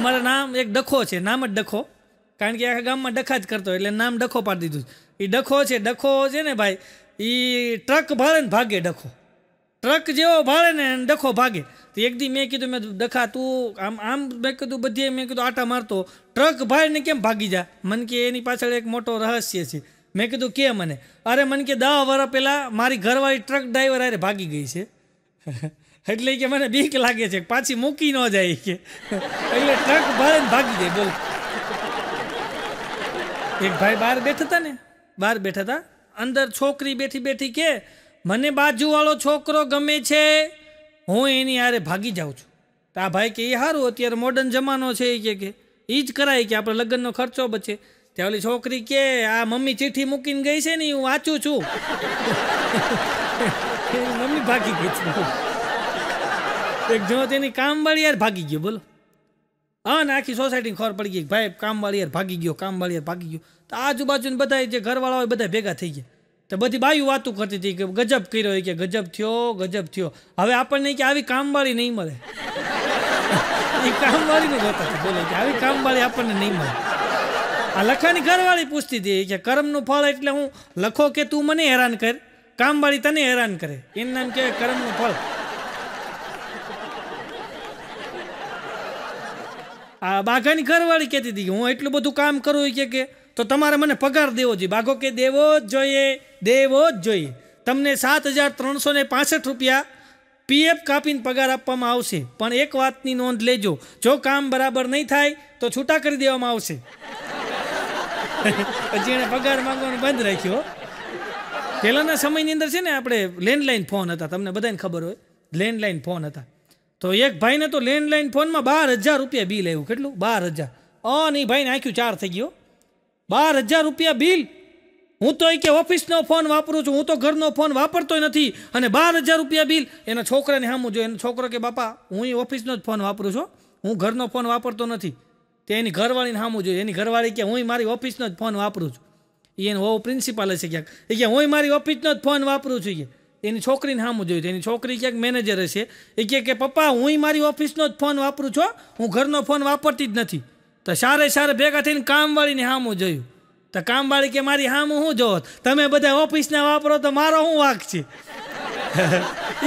અમારા નામ એક ડખો છે નામ જ ડખો કારણ કે આખા ગામમાં ડખા જ કરતો એટલે નામ ડખો પાડી દીધું એ ડખો છે ડખો છે ને ભાઈ એ ટ્રક ભાડે ને ભાગે ડખો ટ્રક જેવો ભાડે ને ડખો ભાગે તો એક દી મેં કીધું મેં ડખા તું આમ આમ મેં કીધું બધે મેં કીધું આટા મારતો ટ્રક ભાડે ને કેમ ભાગી જા મન કે એની પાછળ એક મોટો રહસ્ય છે મેં કીધું કે મને અરે મન કે દહ વર્ષ પહેલાં મારી ઘરવાળી ટ્રક ડ્રાઈવર અરે ભાગી ગઈ છે એટલે કે મને બીક લાગે છે પાછી મૂકી ન જાય કે એટલે ટ્રક ભરે ભાગી જાય બોલ એક ભાઈ બહાર બેઠા હતા ને બહાર બેઠા હતા અંદર છોકરી બેઠી બેઠી કે મને બાજુવાળો છોકરો ગમે છે હું એની આરે ભાગી જાઉં છું તો આ ભાઈ કે એ સારું અત્યારે મોડર્ન જમાનો છે એ કે એ જ કરાય કે આપણે લગ્નનો ખર્ચો બચે ત્યાં ઓલી છોકરી કે આ મમ્મી ચીઠી મૂકીને ગઈ છે ને હું વાંચું છું મમ્મી ભાગી ગઈ છું એક જો તેની કામવાળી યાર ભાગી ગયો બોલો હા ને આખી સોસાયટી ખબર પડી ગઈ ભાઈ કામવાળી યાર ભાગી ગયો કામવાળી યાર ભાગી ગયો તો આજુબાજુ બધા જે ઘરવાળા હોય બધા ભેગા થઈ ગયા તો બધી બાયું વાતું કરતી હતી કે ગજબ કર્યો કે ગજબ થયો ગજબ થયો હવે આપણને કે આવી કામવાળી નહીં મળે એ કામવાળીને ગોતા બોલે કે આવી કામવાળી આપણને નહીં મળે આ લખાની ઘરવાળી પૂછતી હતી કે કર્મનું ફળ એટલે હું લખો કે તું મને હેરાન કર કામવાળી તને હેરાન કરે એમ નામ કે કર્મનું ફળ આ બાઘાની ઘરવાળી કહેતી હતી કે હું એટલું બધું કામ કરું કે કે તો તમારે મને પગાર દેવો જોઈએ બાઘો કે દેવો જ જોઈએ દેવો જ જોઈએ તમને સાત હજાર ત્રણસો ને પાસઠ રૂપિયા પીએફ કાપીને પગાર આપવામાં આવશે પણ એક વાતની નોંધ લેજો જો કામ બરાબર નહીં થાય તો છૂટા કરી દેવામાં આવશે પછી એણે પગાર માંગવાનું બંધ રાખ્યો પહેલાંના સમયની અંદર છે ને આપણે લેન્ડલાઇન ફોન હતા તમને બધાને ખબર હોય લેન્ડલાઇન ફોન હતા તો એક ભાઈને તો લેન્ડલાઇન ફોનમાં બાર હજાર રૂપિયા બિલ આવ્યું કેટલું બાર હજાર અ એ ભાઈને આંખ્યું ચાર થઈ ગયો બાર હજાર રૂપિયા બિલ હું તો કે ઓફિસનો ફોન વાપરું છું હું તો ઘરનો ફોન વાપરતો નથી અને બાર હજાર રૂપિયા બિલ એના છોકરાને સામું જોઈએ એનો છોકરો કે બાપા હું એ ઓફિસનો જ ફોન વાપરું છું હું ઘરનો ફોન વાપરતો નથી તે એની ઘરવાળીને સામું જોઈએ એની ઘરવાળી કે હું મારી ઓફિસનો જ ફોન વાપરું છું એને હોવ પ્રિન્સિપાલ હશે ક્યાંક એ કે હું મારી ઓફિસનો જ ફોન વાપરું છું કે એની છોકરીને સામું જોયું એની છોકરી ક્યાંક મેનેજર હશે એ કહે કે પપ્પા હું મારી ઓફિસનો જ ફોન વાપરું છું હું ઘરનો ફોન વાપરતી જ નથી તો સારે સારે ભેગા થઈને કામવાળીને સામું જોયું તો કામવાળી કે મારી સામું શું જોવો તમે બધા ઓફિસને વાપરો તો મારો શું વાંક છે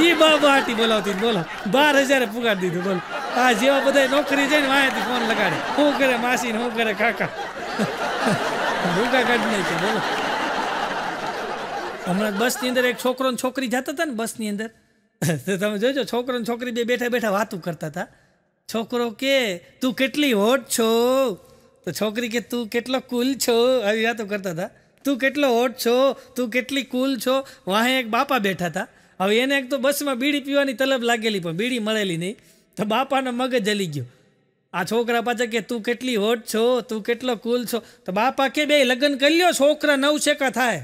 એ બાબાટી બોલાવતી બોલો બાર હજારે પુગાડી દીધું બોલો આ જેવા બધા નોકરી જઈને વાયાથી ફોન લગાડે શું કરે માસી ને શું કરે કાકા ભૂકા નહીં છે બોલો હમણાં બસની અંદર એક છોકરો ને છોકરી જતા હતા ને બસ ની અંદર તો તમે જોજો છોકરો ને છોકરી બે બેઠા બેઠા વાતું કરતા હતા છોકરો કે તું કેટલી હોટ છો તો છોકરી કે તું કેટલો કુલ છો આવી વાતો કરતા હતા તું કેટલો હોટ છો તું કેટલી કુલ છો વાહે એક બાપા બેઠા હતા હવે એને એક તો બસમાં બીડી પીવાની તલબ લાગેલી પણ બીડી મળેલી નહીં તો બાપાનો મગજ હલી ગયો આ છોકરા પાછા કે તું કેટલી હોટ છો તું કેટલો કુલ છો તો બાપા કે બે લગ્ન કરી લ્યો છોકરા નવ શેકા થાય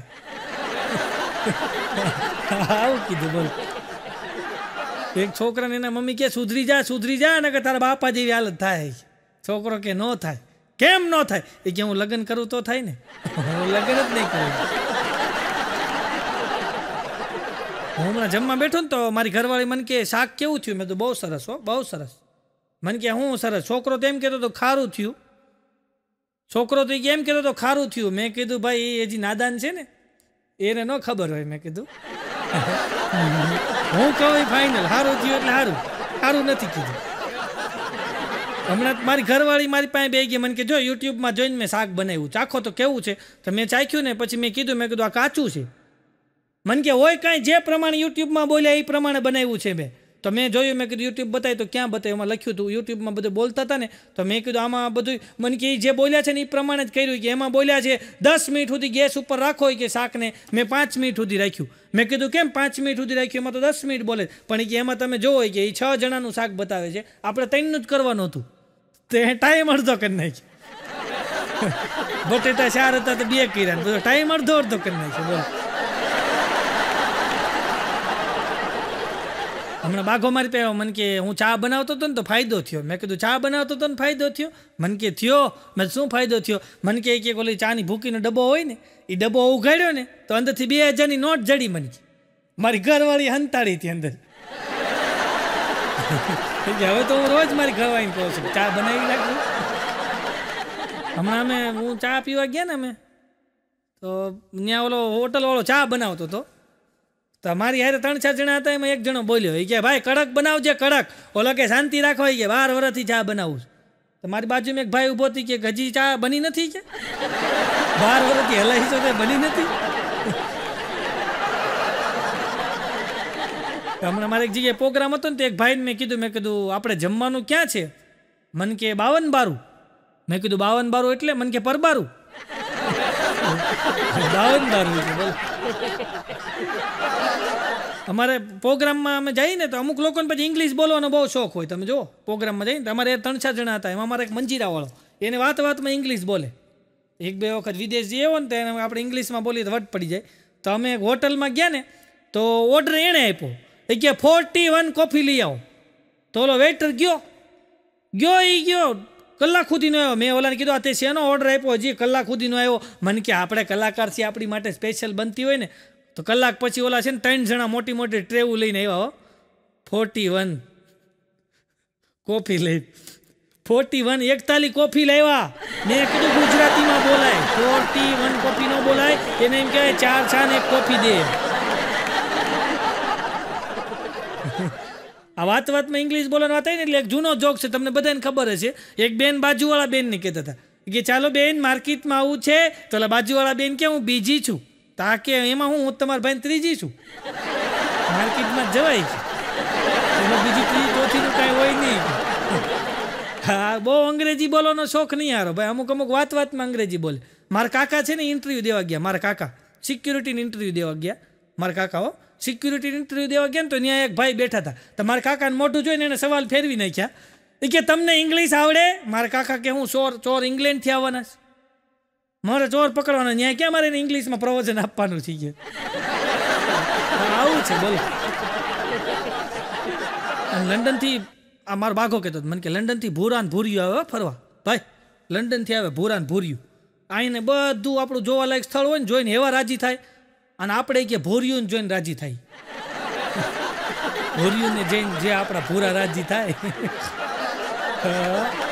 આવું કીધું બોલ એક છોકરાને એના મમ્મી કે સુધરી જા સુધરી જા અને કે તારા બાપા જેવી હાલત થાય છોકરો કે ન થાય કેમ ન થાય એ કે હું લગ્ન કરું તો થાય ને હું લગ્ન જ નહીં કરું હું હમણાં જમવા બેઠો ને તો મારી ઘરવાળી મને કે શાક કેવું થયું મેં તો બહુ સરસ હો બહુ સરસ મને કે હું સરસ છોકરો તો એમ કહેતો તો ખારું થયું છોકરો તો એમ કહેતો તો ખારું થયું મેં કીધું ભાઈ એ હજી નાદાન છે ને એને ન ખબર હોય મેં કીધું હું કહું ફાઇનલ સારું થયું એટલે સારું સારું નથી કીધું હમણાં મારી ઘરવાળી મારી પાસે બે ગઈ મને કે જો યુટ્યુબમાં જોઈને મેં શાક બનાવ્યું ચાખો તો કેવું છે તો મેં ચાખ્યું ને પછી મેં કીધું મેં કીધું આ કાચું છે મને કે હોય કાંઈ જે પ્રમાણે યુટ્યુબમાં બોલ્યા એ પ્રમાણે બનાવ્યું છે મેં તો મેં જોયું મેં કીધું યુટ્યુબ બતાવી તો ક્યાં બતાવે એમાં લખ્યું હતું યુટ્યુબમાં બધું બોલતા હતા ને તો મેં કીધું આમાં બધું મને કે એ જે બોલ્યા છે ને એ પ્રમાણે જ કર્યું કે એમાં બોલ્યા છે દસ મિનિટ સુધી ગેસ ઉપર રાખો કે શાકને મેં પાંચ મિનિટ સુધી રાખ્યું મેં કીધું કેમ પાંચ મિનિટ સુધી રાખ્યું એમાં તો દસ મિનિટ બોલે પણ કે એમાં તમે જોવો કે એ છ જણાનું શાક બતાવે છે આપણે ત્રણનું જ કરવાનું હતું તે ટાઈમ અડધો કરી નાખ્યો બટેટા ચાર હતા તો બે કર્યા બધો ટાઈમ અડધો અડધો કરી નાખ્યો બોલો હમણાં બાઘો મારી પાસે મન કે હું ચા બનાવતો હતો ને તો ફાયદો થયો મેં કીધું ચા બનાવતો હતો ને ફાયદો થયો મને કે થયો મેં શું ફાયદો થયો મન કે એક ઓલી ચાની ભૂકીનો ડબ્બો હોય ને એ ડબ્બો ઉઘાડ્યો ને તો અંદરથી બે હજારની નોટ જડી મને મારી ઘરવાળી હંતાળી હતી અંદર હવે તો હું રોજ મારી ઘરવાળીને કહું છું ચા બનાવી રાખજો હમણાં અમે હું ચા પીવા ગયા ને અમે તો ત્યાં ઓલો હોટલવાળો ચા બનાવતો હતો તો અમારી યારે ત્રણ ચાર જણા હતા એમાં એક જણો બોલ્યો એ કે ભાઈ કડક બનાવજે કડક ઓલો કે શાંતિ રાખો એ કે બાર વર્ષથી ચા બનાવું તો મારી બાજુમાં એક ભાઈ ઊભો હતી કે હજી ચા બની નથી કે બાર વર્ષથી હલાઈ છો તે બની નથી હમણાં મારે એક જગ્યાએ પ્રોગ્રામ હતો ને તો એક ભાઈને મેં કીધું મેં કીધું આપણે જમવાનું ક્યાં છે મન કે બાવન બારું મેં કીધું બાવન બારું એટલે મન કે પરબારું બાવન બારું બોલ અમારે પ્રોગ્રામમાં અમે જઈએ ને તો અમુક લોકોને પછી ઇંગ્લિશ બોલવાનો બહુ શોખ હોય તમે જો પ્રોગ્રામમાં જઈને તમારે ત્રણ ચાર જણા હતા એમાં અમારે એક મંજીરાવાળો એને વાત વાતમાં ઇંગ્લિશ બોલે એક બે વખત વિદેશ જઈએ હોય ને તો એને આપણે ઇંગ્લિશમાં બોલીએ તો વટ પડી જાય તો અમે એક હોટલમાં ગયા ને તો ઓર્ડર એણે આપ્યો એ કે ફોર્ટી વન કોફી લઈ આવો તો ઓલો વેટર ગયો ગયો એ ગયો કલાક સુધીનો આવ્યો મેં ઓલાને કીધું આ તે શેનો ઓર્ડર આપ્યો હજી કલાક સુધીનો આવ્યો મને કે આપણે કલાકાર છીએ આપણી માટે સ્પેશિયલ બનતી હોય ને તો કલાક પછી ઓલા છે ને ત્રણ જણા મોટી મોટી ટ્રેવું લઈને આવ્યા હો ફોર્ટી વન કોફી લઈ ફોર્ટી વન એકતાલી કોફી લાવ્યા મેં કીધું ગુજરાતીમાં બોલાય ફોર્ટી વન કોફી ન બોલાય એને એમ કહેવાય ચાર છા ને એક કોફી દે આ વાત વાતમાં ઇંગ્લિશ બોલવાની વાત આવી ને એટલે એક જૂનો જોક છે તમને બધાને ખબર હશે એક બેન બાજુવાળા બેનને કહેતા હતા કે ચાલો બેન માર્કેટમાં આવું છે તો બાજુવાળા બેન કે હું બીજી છું તા કે એમાં હું હું તમારા ભાઈને ત્રીજી છું માર્કેટમાં જવાય છે એમાં બીજી ત્રીજી ચોથીનું કાંઈ હોય નહીં હા બહુ અંગ્રેજી બોલવાનો શોખ નહીં હારો ભાઈ અમુક અમુક વાત વાતમાં અંગ્રેજી બોલે મારા કાકા છે ને ઇન્ટરવ્યૂ દેવા ગયા મારા કાકા સિક્યુરિટીની ઇન્ટરવ્યૂ દેવા ગયા મારા કાકાઓ હો સિક્યુરિટી ઇન્ટરવ્યૂ દેવા ગયા ને તો ત્યાં એક ભાઈ બેઠા હતા તો મારા કાકાને મોટું જોઈને એને સવાલ ફેરવી નાખ્યા એ કે તમને ઇંગ્લિશ આવડે મારા કાકા કે હું ચોર ચોર ઇંગ્લેન્ડથી આવવાના છે મારે ચોર પકડવાનો ન્યાય ક્યાં મારે ઇંગ્લિશમાં પ્રવચન આપવાનું છે કે આવું છે બોલો લંડનથી આ મારો બાઘો કહેતો મને કે લંડનથી ભૂરાન ભૂર્યું આવે ફરવા ભાઈ લંડનથી આવે ભૂરાન ભૂર્યું આઈને બધું આપણું જોવાલાયક સ્થળ હોય ને જોઈને એવા રાજી થાય અને આપણે કે ભોર્યું જોઈને રાજી થાય ભોર્યું ને જઈને જે આપણા ભૂરા રાજી થાય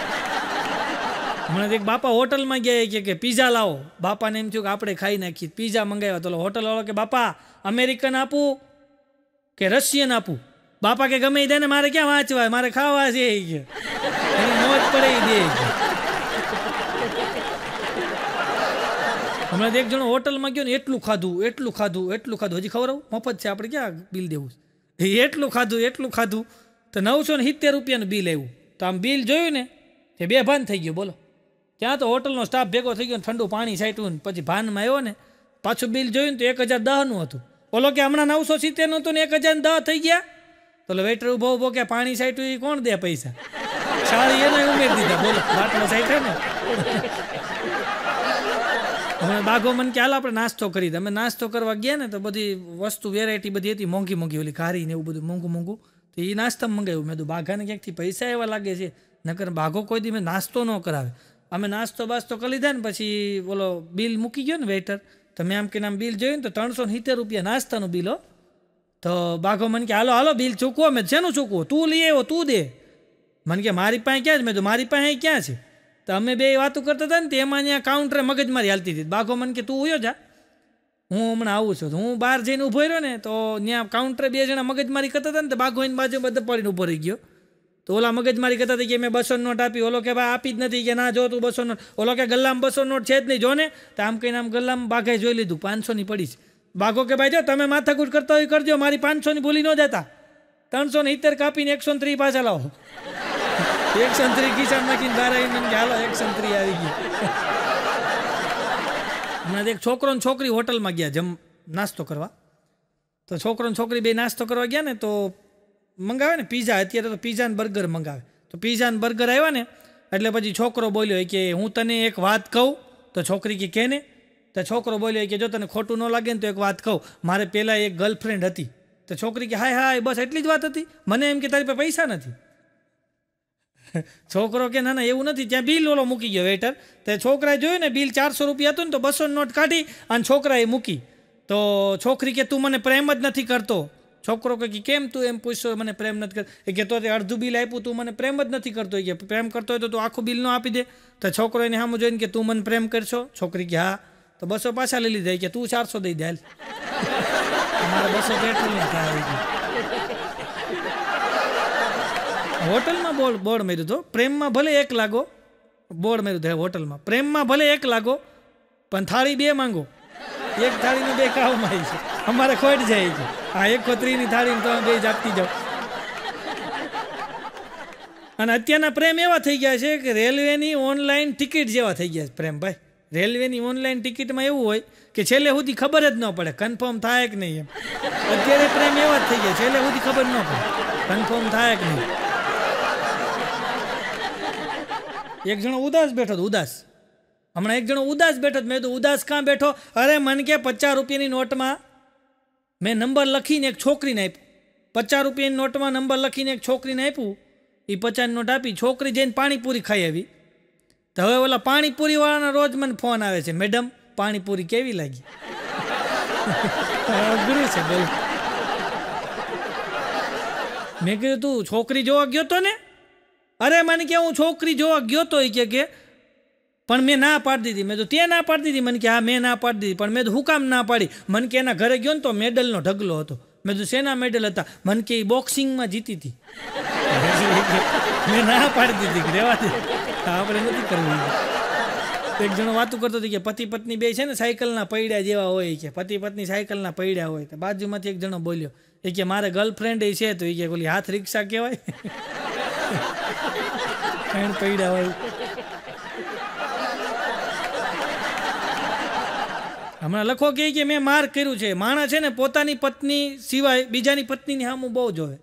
હમણાં એક બાપા હોટલમાં ગયા કે કે પીઝા લાવો બાપાને એમ થયું કે આપણે ખાઈ નાખીએ પીઝા મંગાવ્યા તો હોટલ વાળો કે બાપા અમેરિકન આપું કે રશિયન આપું બાપા કે ગમે દે ને મારે ક્યાં વાંચવા મારે ખાવા છે એની મોજ પડી દે હમણાં એક જણો હોટલમાં ગયો ને એટલું ખાધું એટલું ખાધું એટલું ખાધું હજી ખબર મફત છે આપણે ક્યાં બિલ દેવું એટલું ખાધું એટલું ખાધું તો નવસો ને સિત્તેર રૂપિયાનું બિલ આવ્યું તો આમ બિલ જોયું ને એ બે ભાન થઈ ગયું બોલો ત્યાં તો હોટલનો સ્ટાફ ભેગો થઈ ગયો ઠંડુ પાણી છાંટ્યું ને પછી ભાનમાં આવ્યો ને પાછું બિલ જોયું ને તો એક હજાર દહનું હતું બોલો કે હમણાં નવસો સિત્તેરનું હતું ને એક હજાર દહ થઈ ગયા તો વેટર ઊભો ઊભો કે પાણી છાંટ્યું એ કોણ દે પૈસા સારી એને ઉમેરી દીધા બોલો બાટલો છાંટ્યો ને હવે બાઘો મન કે હાલ આપણે નાસ્તો કરી અમે નાસ્તો કરવા ગયા ને તો બધી વસ્તુ વેરાયટી બધી હતી મોંઘી મોંઘી ઓલી ખારી ને એવું બધું મોંઘું મોંઘું તો એ નાસ્તા મંગાવ્યું મેં તો બાઘાને ક્યાંકથી પૈસા એવા લાગે છે નકર બાઘો કોઈ દી મેં નાસ્તો ન કરાવે અમે નાસ્તો બાસ્તો કરી લીધા ને પછી બોલો બિલ મૂકી ગયો ને વેઇટર તમે આમ કે આમ બિલ જોયું ને તો ત્રણસો સિત્તેર રૂપિયા નાસ્તાનું બિલ હો તો બાઘો મને કે હાલો હાલો બિલ ચૂકવો મેં શેનું ચૂકવો તું લઈ આવ્યો તું દે મને કે મારી પાસે ક્યાં છે મેં તો મારી પાસે ક્યાં છે તો અમે બે વાતો કરતા હતા ને તેમાં ત્યાં કાઉન્ટરે મગજમારી હાલતી હતી બાઘો મને કે તું ઉયો જા હું હમણાં આવું છું હું બહાર જઈને ઊભો રહ્યો ને તો ત્યાં કાઉન્ટરે બે જણા મગજમારી કરતા હતા ને તો બાઘો એની બાજુ બધે પડીને ઊભો રહી ગયો તો ઓલા મગજમારી કરતા હતી કે મેં બસો નોટ આપી ઓલો કે ભાઈ આપી જ નથી કે ના જો તું બસો નોટ ઓલો કે ગલ્લામાં બસો નોટ છે જ નહીં જો ને તો આમ કહીને આમ ગલ્લામાં બાઘે જોઈ લીધું પાંચસોની પડી છે બાઘો કે ભાઈ જો તમે માથાકૂટ કરતા હોય કરજો મારી પાંચસોની ભૂલી ન જતા ત્રણસો ને ઇત્તેર કાપીને એકસો ને ત્રીસ પાછા લાવો એકસો ને ત્રીસ કિસાન નાખીને બહાર આવીને કે હાલો એકસો ને ત્રીસ આવી ગઈ હમણાં એક છોકરો ને છોકરી હોટલમાં ગયા જમ નાસ્તો કરવા તો છોકરો ને છોકરી બે નાસ્તો કરવા ગયા ને તો મંગાવે ને પીઝા અત્યારે તો પીઝા ને બર્ગર મંગાવે તો પીઝા અને બર્ગર આવ્યા ને એટલે પછી છોકરો બોલ્યો કે હું તને એક વાત કહું તો છોકરી કે કે ને તો છોકરો બોલ્યો કે જો તને ખોટું ન લાગે ને તો એક વાત કહું મારે પહેલાં એક ગર્લફ્રેન્ડ હતી તો છોકરી કે હાય હાય બસ એટલી જ વાત હતી મને એમ કે તારી પાસે પૈસા નથી છોકરો કે ના ના એવું નથી ત્યાં બિલ ઓલો મૂકી ગયો વેટર તો છોકરાએ જોયું ને બિલ ચારસો રૂપિયા હતું ને તો બસો નોટ કાઢી અને છોકરાએ મૂકી તો છોકરી કે તું મને પ્રેમ જ નથી કરતો છોકરો કે કેમ તું એમ પૂછશો મને પ્રેમ નથી કર કે તો તે અડધું બિલ આપ્યું તું મને પ્રેમ જ નથી કરતો કે પ્રેમ કરતો હોય તો તું આખું બિલ ન આપી દે તો છોકરો એને સામે જોઈને કે તું મને પ્રેમ કરશો છોકરી કે હા તો બસો પાછા લઈ લીધા કે તું ચારસો દઈ દે મારે બસો પેટ્રોલ હોટલમાં બોર્ડ બોર્ડ માર્યું હતું પ્રેમમાં ભલે એક લાગો બોર્ડ માર્યું હતું હોટલમાં પ્રેમમાં ભલે એક લાગો પણ થાળી બે માંગો એક થાળીનું બે ખાવામાં આવી છે અમારે ખોટ જાય છે આ એક ખોતરીની થાળી તમે બે જ આપતી જાઓ અને અત્યારના પ્રેમ એવા થઈ ગયા છે કે રેલવેની ઓનલાઈન ટિકિટ જેવા થઈ ગયા છે પ્રેમભાઈ રેલવેની ઓનલાઈન ટિકિટમાં એવું હોય કે છેલ્લે સુધી ખબર જ ન પડે કન્ફર્મ થાય કે નહીં એમ અત્યારે પ્રેમ એવા જ થઈ ગયા છેલ્લે સુધી ખબર ન પડે કન્ફર્મ થાય કે નહીં એક જણો ઉદાસ બેઠો ઉદાસ હમણાં એક જણો ઉદાસ બેઠો મેં તો ઉદાસ કાં બેઠો અરે મને કે પચાસ રૂપિયાની નોટમાં મેં નંબર લખીને એક છોકરીને આપ્યું પચાસ રૂપિયાની નોટમાં નંબર લખીને એક છોકરીને આપ્યું એ પચાસની નોટ આપી છોકરી જઈને પાણીપુરી ખાઈ આવી તો હવે ઓલા પાણીપુરીવાળાના રોજ મને ફોન આવે છે મેડમ પાણીપુરી કેવી લાગી ગુરુ છે બોલ મેં કીધું તું છોકરી જોવા ગયો તો ને અરે મને કે હું છોકરી જોવા ગયો તો એ કે પણ મેં ના પાડી દીધી મેં તો તે ના પાડી દીધી મને કે હા મેં ના પાડી દીધી પણ મેં તો હુકામ ના પાડી મને કે એના ઘરે ગયો ને તો મેડલનો ઢગલો હતો મેં તો શેના મેડલ હતા મને કે એ બોક્સિંગમાં જીતી હતી મેં ના પાડી દીધી રેવા દે આપણે નથી કરવું એક જણો વાતું કરતો હતો કે પતિ પત્ની બે છે ને સાયકલના પૈડા જેવા હોય કે પતિ પત્ની સાયકલના પૈડા હોય તો બાજુમાંથી એક જણો બોલ્યો એ કે મારે ગર્લફ્રેન્ડ એ છે તો એ કે બોલી હાથ રિક્ષા કહેવાય પૈડા હોય હમણાં લખો કહે કે મેં માર કર્યું છે માણસ છે ને પોતાની પત્ની સિવાય બીજાની પત્નીની સામું બહુ જોવે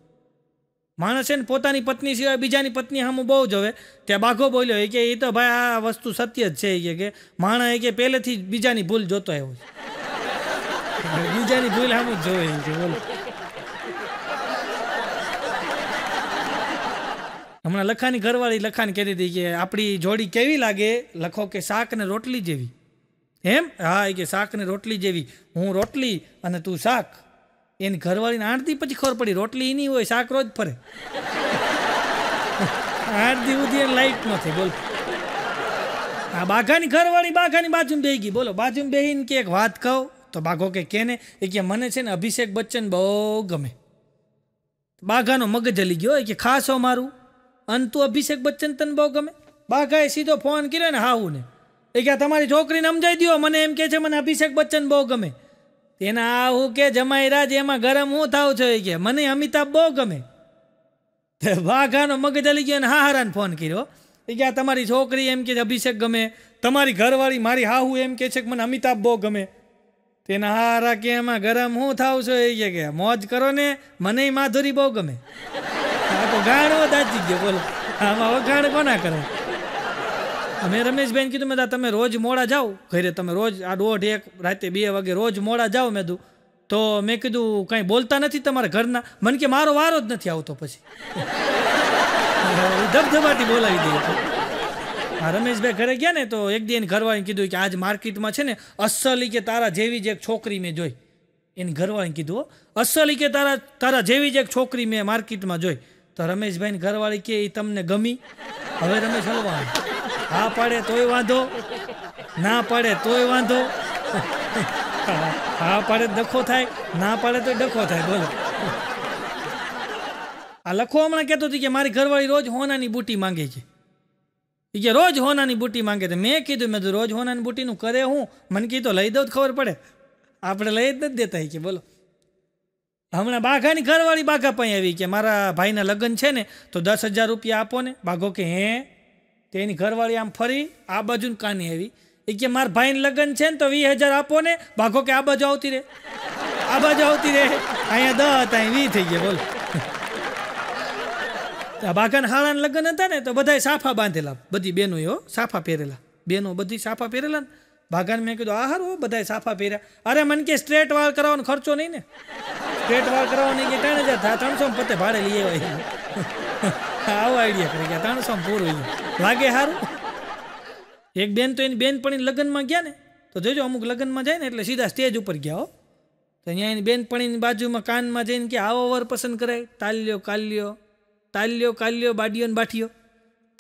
માણસ છે ને પોતાની પત્ની સિવાય બીજાની પત્ની સામું બહુ જોવે ત્યાં બાઘો બોલ્યો એ કે એ તો ભાઈ આ વસ્તુ સત્ય જ છે કે માણસ એ કે પહેલેથી જ બીજાની ભૂલ જોતો આવ્યો છે બીજાની ભૂલ સામું જ જોવે છે બોલો હમણાં લખાની ઘરવાળી લખાણ કહેતી હતી કે આપણી જોડી કેવી લાગે લખો કે શાક ને રોટલી જેવી એમ હા એ કે ને રોટલી જેવી હું રોટલી અને તું શાક એની ઘરવાળીને આઠથી પછી ખબર પડી રોટલી એની હોય શાક રોજ ફરે આઠથી સુધી લાઈટ નથી બોલ આ બાઘાની ઘરવાળી બાઘાની બાજુમાં બેહી ગઈ બોલો બાજુમાં બેહીને કે એક વાત કહો તો બાઘો કે ને એ કે મને છે ને અભિષેક બચ્ચન બહુ ગમે બાઘાનો મગજ હલી ગયો એ કે ખાસો મારું અન તું અભિષેક બચ્ચન તને બહુ ગમે બાઘાએ સીધો ફોન કર્યો ને ને એ કે તમારી છોકરીને સમજાવી દો મને એમ કે છે મને અભિષેક બચ્ચન બહુ ગમે તેના આ હું કે રાજ એમાં ગરમ હું થાવ છો એ કે મને અમિતાભ બહુ ગમે વાઘાનો મગજ હલી ગયો અને હારાને ફોન કર્યો એ કે તમારી છોકરી એમ કે અભિષેક ગમે તમારી ઘરવાળી મારી હાહુ એમ કે છે કે મને અમિતાભ બહુ ગમે તેના હારા કે એમાં ગરમ હું થાવ છો એ કે મોજ કરો ને મને માધુરી બહુ ગમે આ તો ગાણો દાજી ગયો બોલો આમાં વખાણ કોના કરે અમે રમેશબેન કીધું મેં તમે રોજ મોડા જાઓ ઘરે તમે રોજ આ દોઢ એક રાતે બે વાગે રોજ મોડા જાઓ મેં દું તો મેં કીધું કાંઈ બોલતા નથી તમારા ઘરના મને કે મારો વારો જ નથી આવતો પછી ધબધબાથી બોલાવી દઈએ હા રમેશભાઈ ઘરે ગયા ને તો એક દી એની ઘરવાળીને કીધું કે આજ માર્કેટમાં છે ને અસલી કે તારા જેવી જ એક છોકરી મેં જોઈ એની ઘરવાળીને કીધું અસલી કે તારા તારા જેવી જ એક છોકરી મેં માર્કેટમાં જોઈ તો રમેશભાઈની ઘરવાળી કે એ તમને ગમી હવે રમેશ હલવાનું હા પાડે તોય વાંધો ના પાડે તોય વાંધો હા પાડે ડખો થાય ના પાડે તો ડખો થાય બોલો આ લખો હમણાં કહેતો હતી કે મારી ઘરવાળી રોજ હોનાની બુટી માંગે છે એ કે રોજ હોનાની બુટી માંગે છે મેં કીધું મેં રોજ હોનાની બુટીનું કરે હું મને કીધું લઈ દઉં ખબર પડે આપણે લઈ જ નથી દેતા કે બોલો હમણાં બાઘાની ઘરવાળી બાઘા પાસે આવી કે મારા ભાઈના લગ્ન છે ને તો દસ હજાર રૂપિયા આપો ને બાઘો કે હે તો એની ઘરવાળી આમ ફરી આ બાજુ કાની આવી એ કે મારા ભાઈને લગ્ન છે ને તો વીસ હજાર આપો ને ભાગો કે આ બાજુ આવતી રે આ બાજુ આવતી રે અહીંયા દસ અહીં વી થઈ ગયા બોલો બાગાન હાળાના લગ્ન હતા ને તો બધાએ સાફા બાંધેલા બધી બહેનો હો સાફા પહેરેલા બહેનો બધી સાફા પહેરેલા ને ભાગાન મેં કીધું આહાર હો બધાએ સાફા પહેર્યા અરે મને કે સ્ટ્રેટ વાળ કરાવવાનો ખર્ચો નહીં ને સ્ટ્રેટ વાળ કરાવવાની કે ત્રણ હજાર થાય ત્રણસો પતે ભાડે લઈ આવ્યા આવો આઈડિયા કરી ગયા ત્રણસો પૂરું લાગે સારું એક બેન તો એની બેન લગ્નમાં ગયા ને તો જોજો અમુક લગ્નમાં જાય ને એટલે સીધા સ્ટેજ ઉપર ગયા હો તો અહીંયા એની બેનપણીની બાજુમાં કાનમાં જઈને કે આવો વર પસંદ કરાય તાલ્યો કાલ્યો તાલ્યો કાલ્યો બાડીયો ને બાઠીયો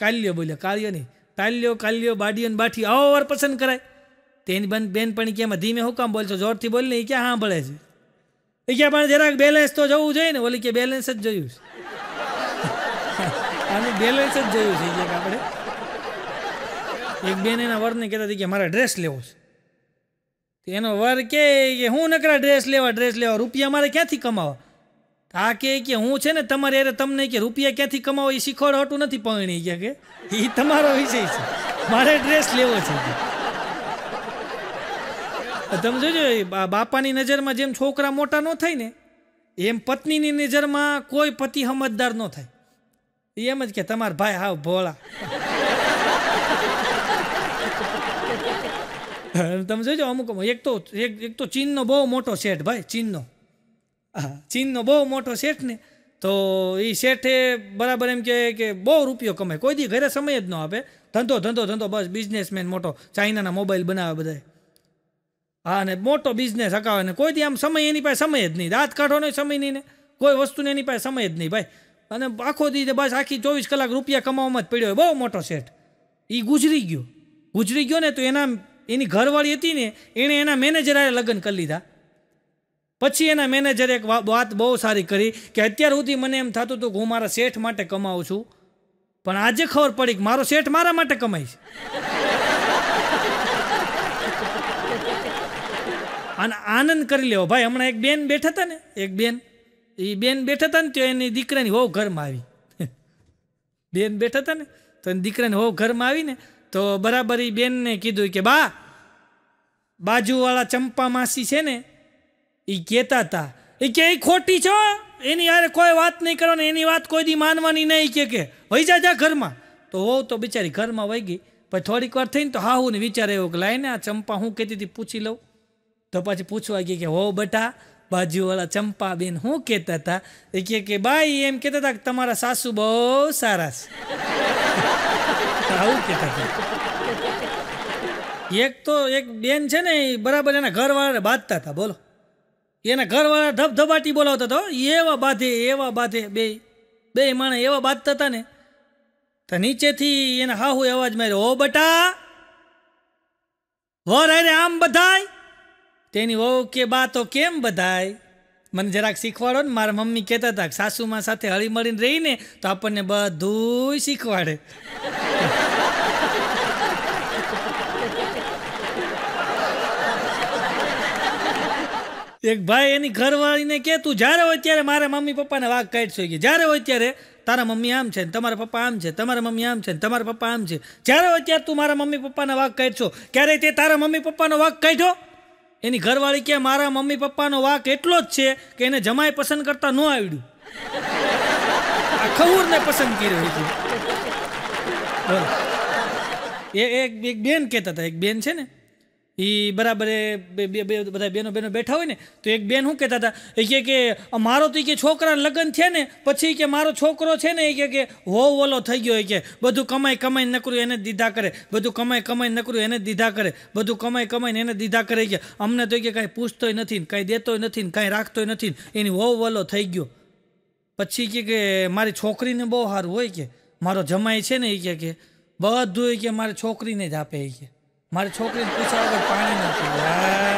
કાલ્યો બોલ્યો કાલ્યો નહીં તાલ્યો કાલ્યો બાડીયો ને બાઠીયો આવો વર પસંદ કરાય તેની બન બેનપણી કે એમાં ધીમે હું કામ બોલશો જોરથી બોલ ને એ ક્યાં સાંભળે છે એ ક્યાં પણ જરાક બેલેન્સ તો જવું જોઈએ ને ઓલી કે બેલેન્સ જ જોયું છે આનું બેલેન્સ જ જોયું છે એક બેન એના વરને કહેતા હતી કે મારે ડ્રેસ લેવો છે એનો વર કે હું નકરા ડ્રેસ લેવા ડ્રેસ લેવા રૂપિયા મારે ક્યાંથી કમાવા આ કે કે હું છે ને તમારે અરે તમને કે રૂપિયા ક્યાંથી કમાવો એ હોતું નથી પરણી કે કે એ તમારો વિષય છે મારે ડ્રેસ લેવો છે તમે જોજો બાપાની નજરમાં જેમ છોકરા મોટા ન થાય ને એમ પત્નીની નજરમાં કોઈ પતિ સમજદાર ન થાય એમ જ કે તમારા ભાઈ હાવ ભોળા તમે જોજો અમુક એક તો એક એક તો ચીનનો બહુ મોટો શેઠ ભાઈ ચીનનો હા ચીનનો બહુ મોટો શેઠ ને તો એ શેઠે બરાબર એમ કહે કે બહુ રૂપિયો કમાય કોઈ દી ઘરે સમય જ ન આપે ધંધો ધંધો ધંધો બસ બિઝનેસમેન મોટો ચાઇનાના મોબાઈલ બનાવે બધાય હા ને મોટો બિઝનેસ હકાવે ને કોઈ દી આમ સમય એની પાસે સમય જ નહીં દાંત કાઢવાનો સમય નહીં ને કોઈ વસ્તુને એની પાસે સમય જ નહીં ભાઈ અને આખો દીધે બસ આખી ચોવીસ કલાક રૂપિયા કમાવામાં જ પડ્યો બહુ મોટો શેઠ એ ગુજરી ગયો ગુજરી ગયો ને તો એના એની ઘરવાળી હતી ને એણે એના મેનેજર લગ્ન કરી લીધા પછી એના મેનેજરે એક વાત બહુ સારી કરી કે અત્યાર સુધી મને એમ થતું હતું કે હું મારા શેઠ માટે કમાવું છું પણ આજે ખબર પડી કે મારો શેઠ મારા માટે કમાઈશ છે અને આનંદ કરી લેવો ભાઈ હમણાં એક બેન બેઠા હતા ને એક બેન એ બેન બેઠા હતા ને તો એની દીકરાની હોવ ઘરમાં આવી બેન બેઠા હતા ને તો એની દીકરાની હોવ ઘરમાં આવીને તો બરાબર એ બેનને કીધું કે બા બાજુવાળા ચંપા માસી છે ને એ કહેતા હતા એ કે એ ખોટી છો એની યારે કોઈ વાત નહીં કરવાની એની વાત કોઈ દી માનવાની નહીં કે કે વહી જા જા ઘરમાં તો હોવ તો બિચારી ઘરમાં વહી ગઈ પછી થોડીક વાર થઈને તો હા હું વિચાર એવો કે લાઈને આ ચંપા હું કહેતી હતી પૂછી લઉં તો પછી પૂછવા ગઈ કે હો બટા બાજુવાળા ચંપા બેન શું કહેતા હતા એ કે કે બાઈ એમ કહેતા હતા કે તમારા સાસુ બહુ સારા છે આવું કહેતા એક તો એક બેન છે ને એ બરાબર એના ઘરવાળા બાંધતા હતા બોલો એના ઘરવાળા ધબધબાટી બોલાવતા હતો એવા બાંધે એવા બાંધે બે બે માણે એવા બાંધતા હતા ને તો નીચેથી એને હાહુ અવાજ માર્યો ઓ બટા વર અરે આમ બધાય તેની વહુ કે બા તો કેમ બધાય મને જરાક શીખવાડો ને મારા મમ્મી કહેતા હતા સાસુમાં સાથે હળીમળીને રહીને તો આપણને બધું શીખવાડે એક ભાઈ એની ઘરવાળીને કે તું જ્યારે હોય ત્યારે મારા મમ્મી પપ્પાને વાઘ કાઢશો કે જ્યારે હોય ત્યારે તારા મમ્મી આમ છે ને તમારા પપ્પા આમ છે તમારા મમ્મી આમ છે ને તમારા પપ્પા આમ છે જ્યારે હોય ત્યારે તું મારા મમ્મી પપ્પાના વાઘ કાઢશો ક્યારે તે તારા મમ્મી પપ્પાનો વાઘ કાઢ્યો એની ઘરવાળી કે મારા મમ્મી પપ્પાનો વાક એટલો જ છે કે એને જમાય પસંદ કરતા ન આવડ્યું આ ખવૂરને પસંદ કર્યો છે એ એક બેન કહેતા હતા એક બેન છે ને એ બરાબર એ બધા બહેનો બેનો બેઠા હોય ને તો એક બેન શું કહેતા હતા એ કે કે મારો તો એ કે છોકરા લગ્ન છે ને પછી કે મારો છોકરો છે ને એ કે કે હોવ ઓલો થઈ ગયો એ કે બધું કમાઈ કમાઈ નકરું એને દીધા કરે બધું કમાઈ કમાઈ નકરું એને દીધા કરે બધું કમાઈ કમાઈને એને દીધા કરે કે અમને તો એ કે કાંઈ પૂછતોય નથી ને કાંઈ દેતો નથી ને કાંઈ રાખતોય નથી એની હોવ ઓલો થઈ ગયો પછી કે કે મારી છોકરીને બહુ સારું હોય કે મારો જમાઈ છે ને એ કે બધું કે મારી છોકરીને જ આપે એ કે મારી છોકરીને પૂછ્યા વગર પાણી ના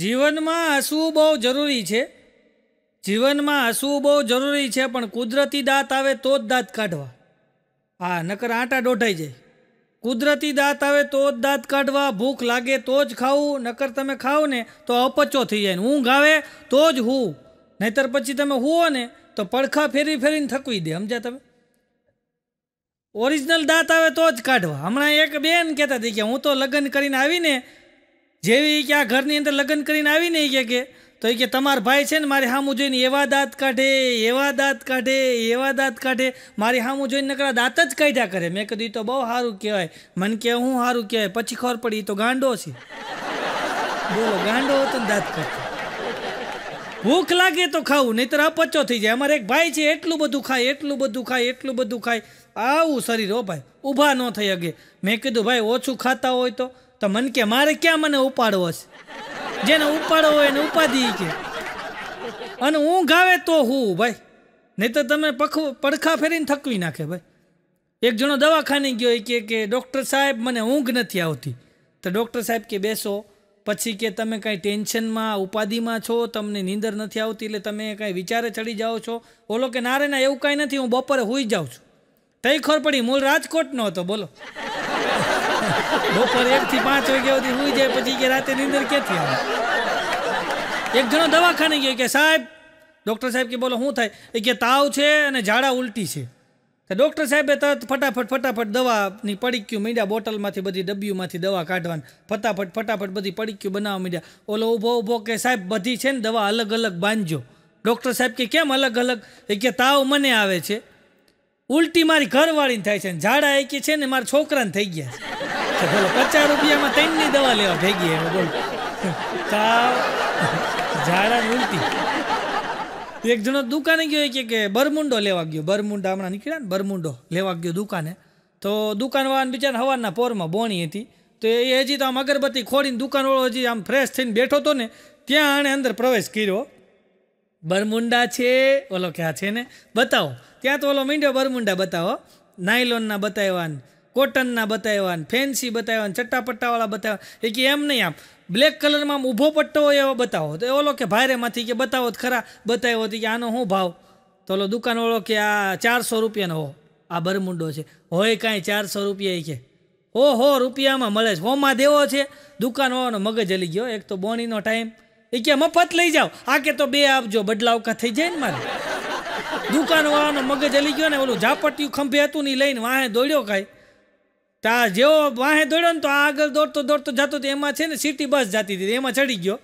જીવનમાં હસવું બહુ જરૂરી છે જીવનમાં હસવું બહુ જરૂરી છે પણ કુદરતી દાંત આવે તો જ દાંત કાઢવા હા નકર આંટા દોઢાઈ જાય કુદરતી દાંત આવે તો જ દાંત કાઢવા ભૂખ લાગે તો જ ખાવું નકર તમે ખાવ ને તો અપચો થઈ જાય ઊંઘ આવે તો જ હું નહીતર પછી તમે હુઓ ને તો પડખા ફેરી ફેરીને થકવી દે સમજ્યા તમે ઓરિજિનલ દાંત આવે તો જ કાઢવા હમણાં એક બેન કહેતા હતી કે હું તો લગ્ન કરીને આવીને જેવી કે આ ઘરની અંદર લગ્ન કરીને આવીને એ કે તો એ કે તમારા ભાઈ છે ને મારી સામું જોઈને એવા દાંત કાઢે એવા દાંત કાઢે એવા દાંત કાઢે મારી સામું જોઈને નકરા દાંત જ કાઢ્યા કરે મેં કીધું તો બહુ સારું કહેવાય મને કે હું સારું કહેવાય પછી ખબર પડી તો ગાંડો છે બોલો ગાંડો હતો દાંત કાઢે ભૂખ લાગે તો ખાવું નહીં નહીતર અપચો થઈ જાય અમારે એક ભાઈ છે એટલું બધું ખાય એટલું બધું ખાય એટલું બધું ખાય આવું શરીર ઓ ભાઈ ઊભા ન થઈ શકે મેં કીધું ભાઈ ઓછું ખાતા હોય તો તો મન કે મારે ક્યાં મને ઉપાડવો છે જેને ઉપાડો હોય એને ઉપાધિ કે અને ઊંઘ આવે તો હું ભાઈ નહીં તો તમે પખ પડખા ફેરીને થકવી નાખે ભાઈ એક જણો દવાખાને ગયો કે કે ડૉક્ટર સાહેબ મને ઊંઘ નથી આવતી તો ડૉક્ટર સાહેબ કે બેસો પછી કે તમે કાંઈ ટેન્શનમાં ઉપાધિમાં છો તમને નીંદર નથી આવતી એટલે તમે કાંઈ વિચારે ચડી જાઓ છો ઓલો કે ના ના એવું કાંઈ નથી હું બપોરે હોઈ જાઉં છું તઈ ખબર પડી મૂળ રાજકોટનો હતો બોલો બપોર એક થી પાંચ વાગ્યા સુધી સુઈ જાય પછી કે રાતે નીંદર ક્યાંથી આવે એક જણો દવાખાને ગયો કે સાહેબ ડૉક્ટર સાહેબ કે બોલો શું થાય એ કે તાવ છે અને ઝાડા ઉલટી છે તો ડૉક્ટર સાહેબે તરત ફટાફટ ફટાફટ દવાની પડીક્યું મીડ્યા બોટલમાંથી બધી ડબ્બીમાંથી દવા કાઢવાની ફટાફટ ફટાફટ બધી પડીક્યું બનાવવા મીડ્યા ઓલો ઊભો ઊભો કે સાહેબ બધી છે ને દવા અલગ અલગ બાંધજો ડૉક્ટર સાહેબ કે કેમ અલગ અલગ એ કે તાવ મને આવે છે ઉલટી મારી ઘરવાળીને થાય છે ઝાડા એકી છે ને મારા છોકરાને થઈ ગયા છે બોલો પચાસ રૂપિયામાં ત્રણની દવા લેવા ભેગી એમ બોલો તાવ ઝાડા ઉલટી એક જણો દુકાને ગયો કે બરમુંડો લેવા ગયો બરમુંડા હમણાં નીકળ્યા ને બરમુંડો લેવા ગયો દુકાને તો દુકાનવાળાને બિચારા હવાના પોરમાં બોણી હતી તો એ હજી તો આમ અગરબત્તી ખોડીને દુકાનવાળો હજી આમ ફ્રેશ થઈને બેઠો હતો ને ત્યાં આણે અંદર પ્રવેશ કર્યો બરમુંડા છે ઓલો કે આ છે ને બતાવો ત્યાં તો ઓલો મીંડો બરમુંડા બતાવો નાયલોનના બતાવ્યા કોટનના બતાવ્યા ફેન્સી બતાવ્યા ચટ્ટાપટ્ટાવાળા બતાવ્યા એ કે એમ નહીં આમ બ્લેક કલરમાં ઊભો પટ્ટો હોય એવો બતાવો તો ઓલો કે ભારેમાંથી કે બતાવો ખરા બતાવ્યો હતી કે આનો શું ભાવ તો ઓલો દુકાનવાળો કે આ ચારસો રૂપિયાનો હો આ બરમુંડો છે હોય કાંઈ ચારસો રૂપિયા એ કે હો હો રૂપિયામાં મળે છે હોમાં દેવો છે દુકાનવાળાનો મગજ હલી ગયો એક તો બોણીનો ટાઈમ એ કે મફત લઈ જાઓ આ કે તો બે આપજો બદલાવ કા થઈ જાય ને મારે દુકાન દુકાનવાળાનો મગજ હલી ગયો ને ઓલું ઝાપટિયું ખંભે હતું નહીં લઈને વાહે દોડ્યો કાંઈ તા જેવો વાહે દોડ્યો ને તો આગળ દોડતો દોડતો જતો તો એમાં છે ને સિટી બસ જતી હતી એમાં ચડી ગયો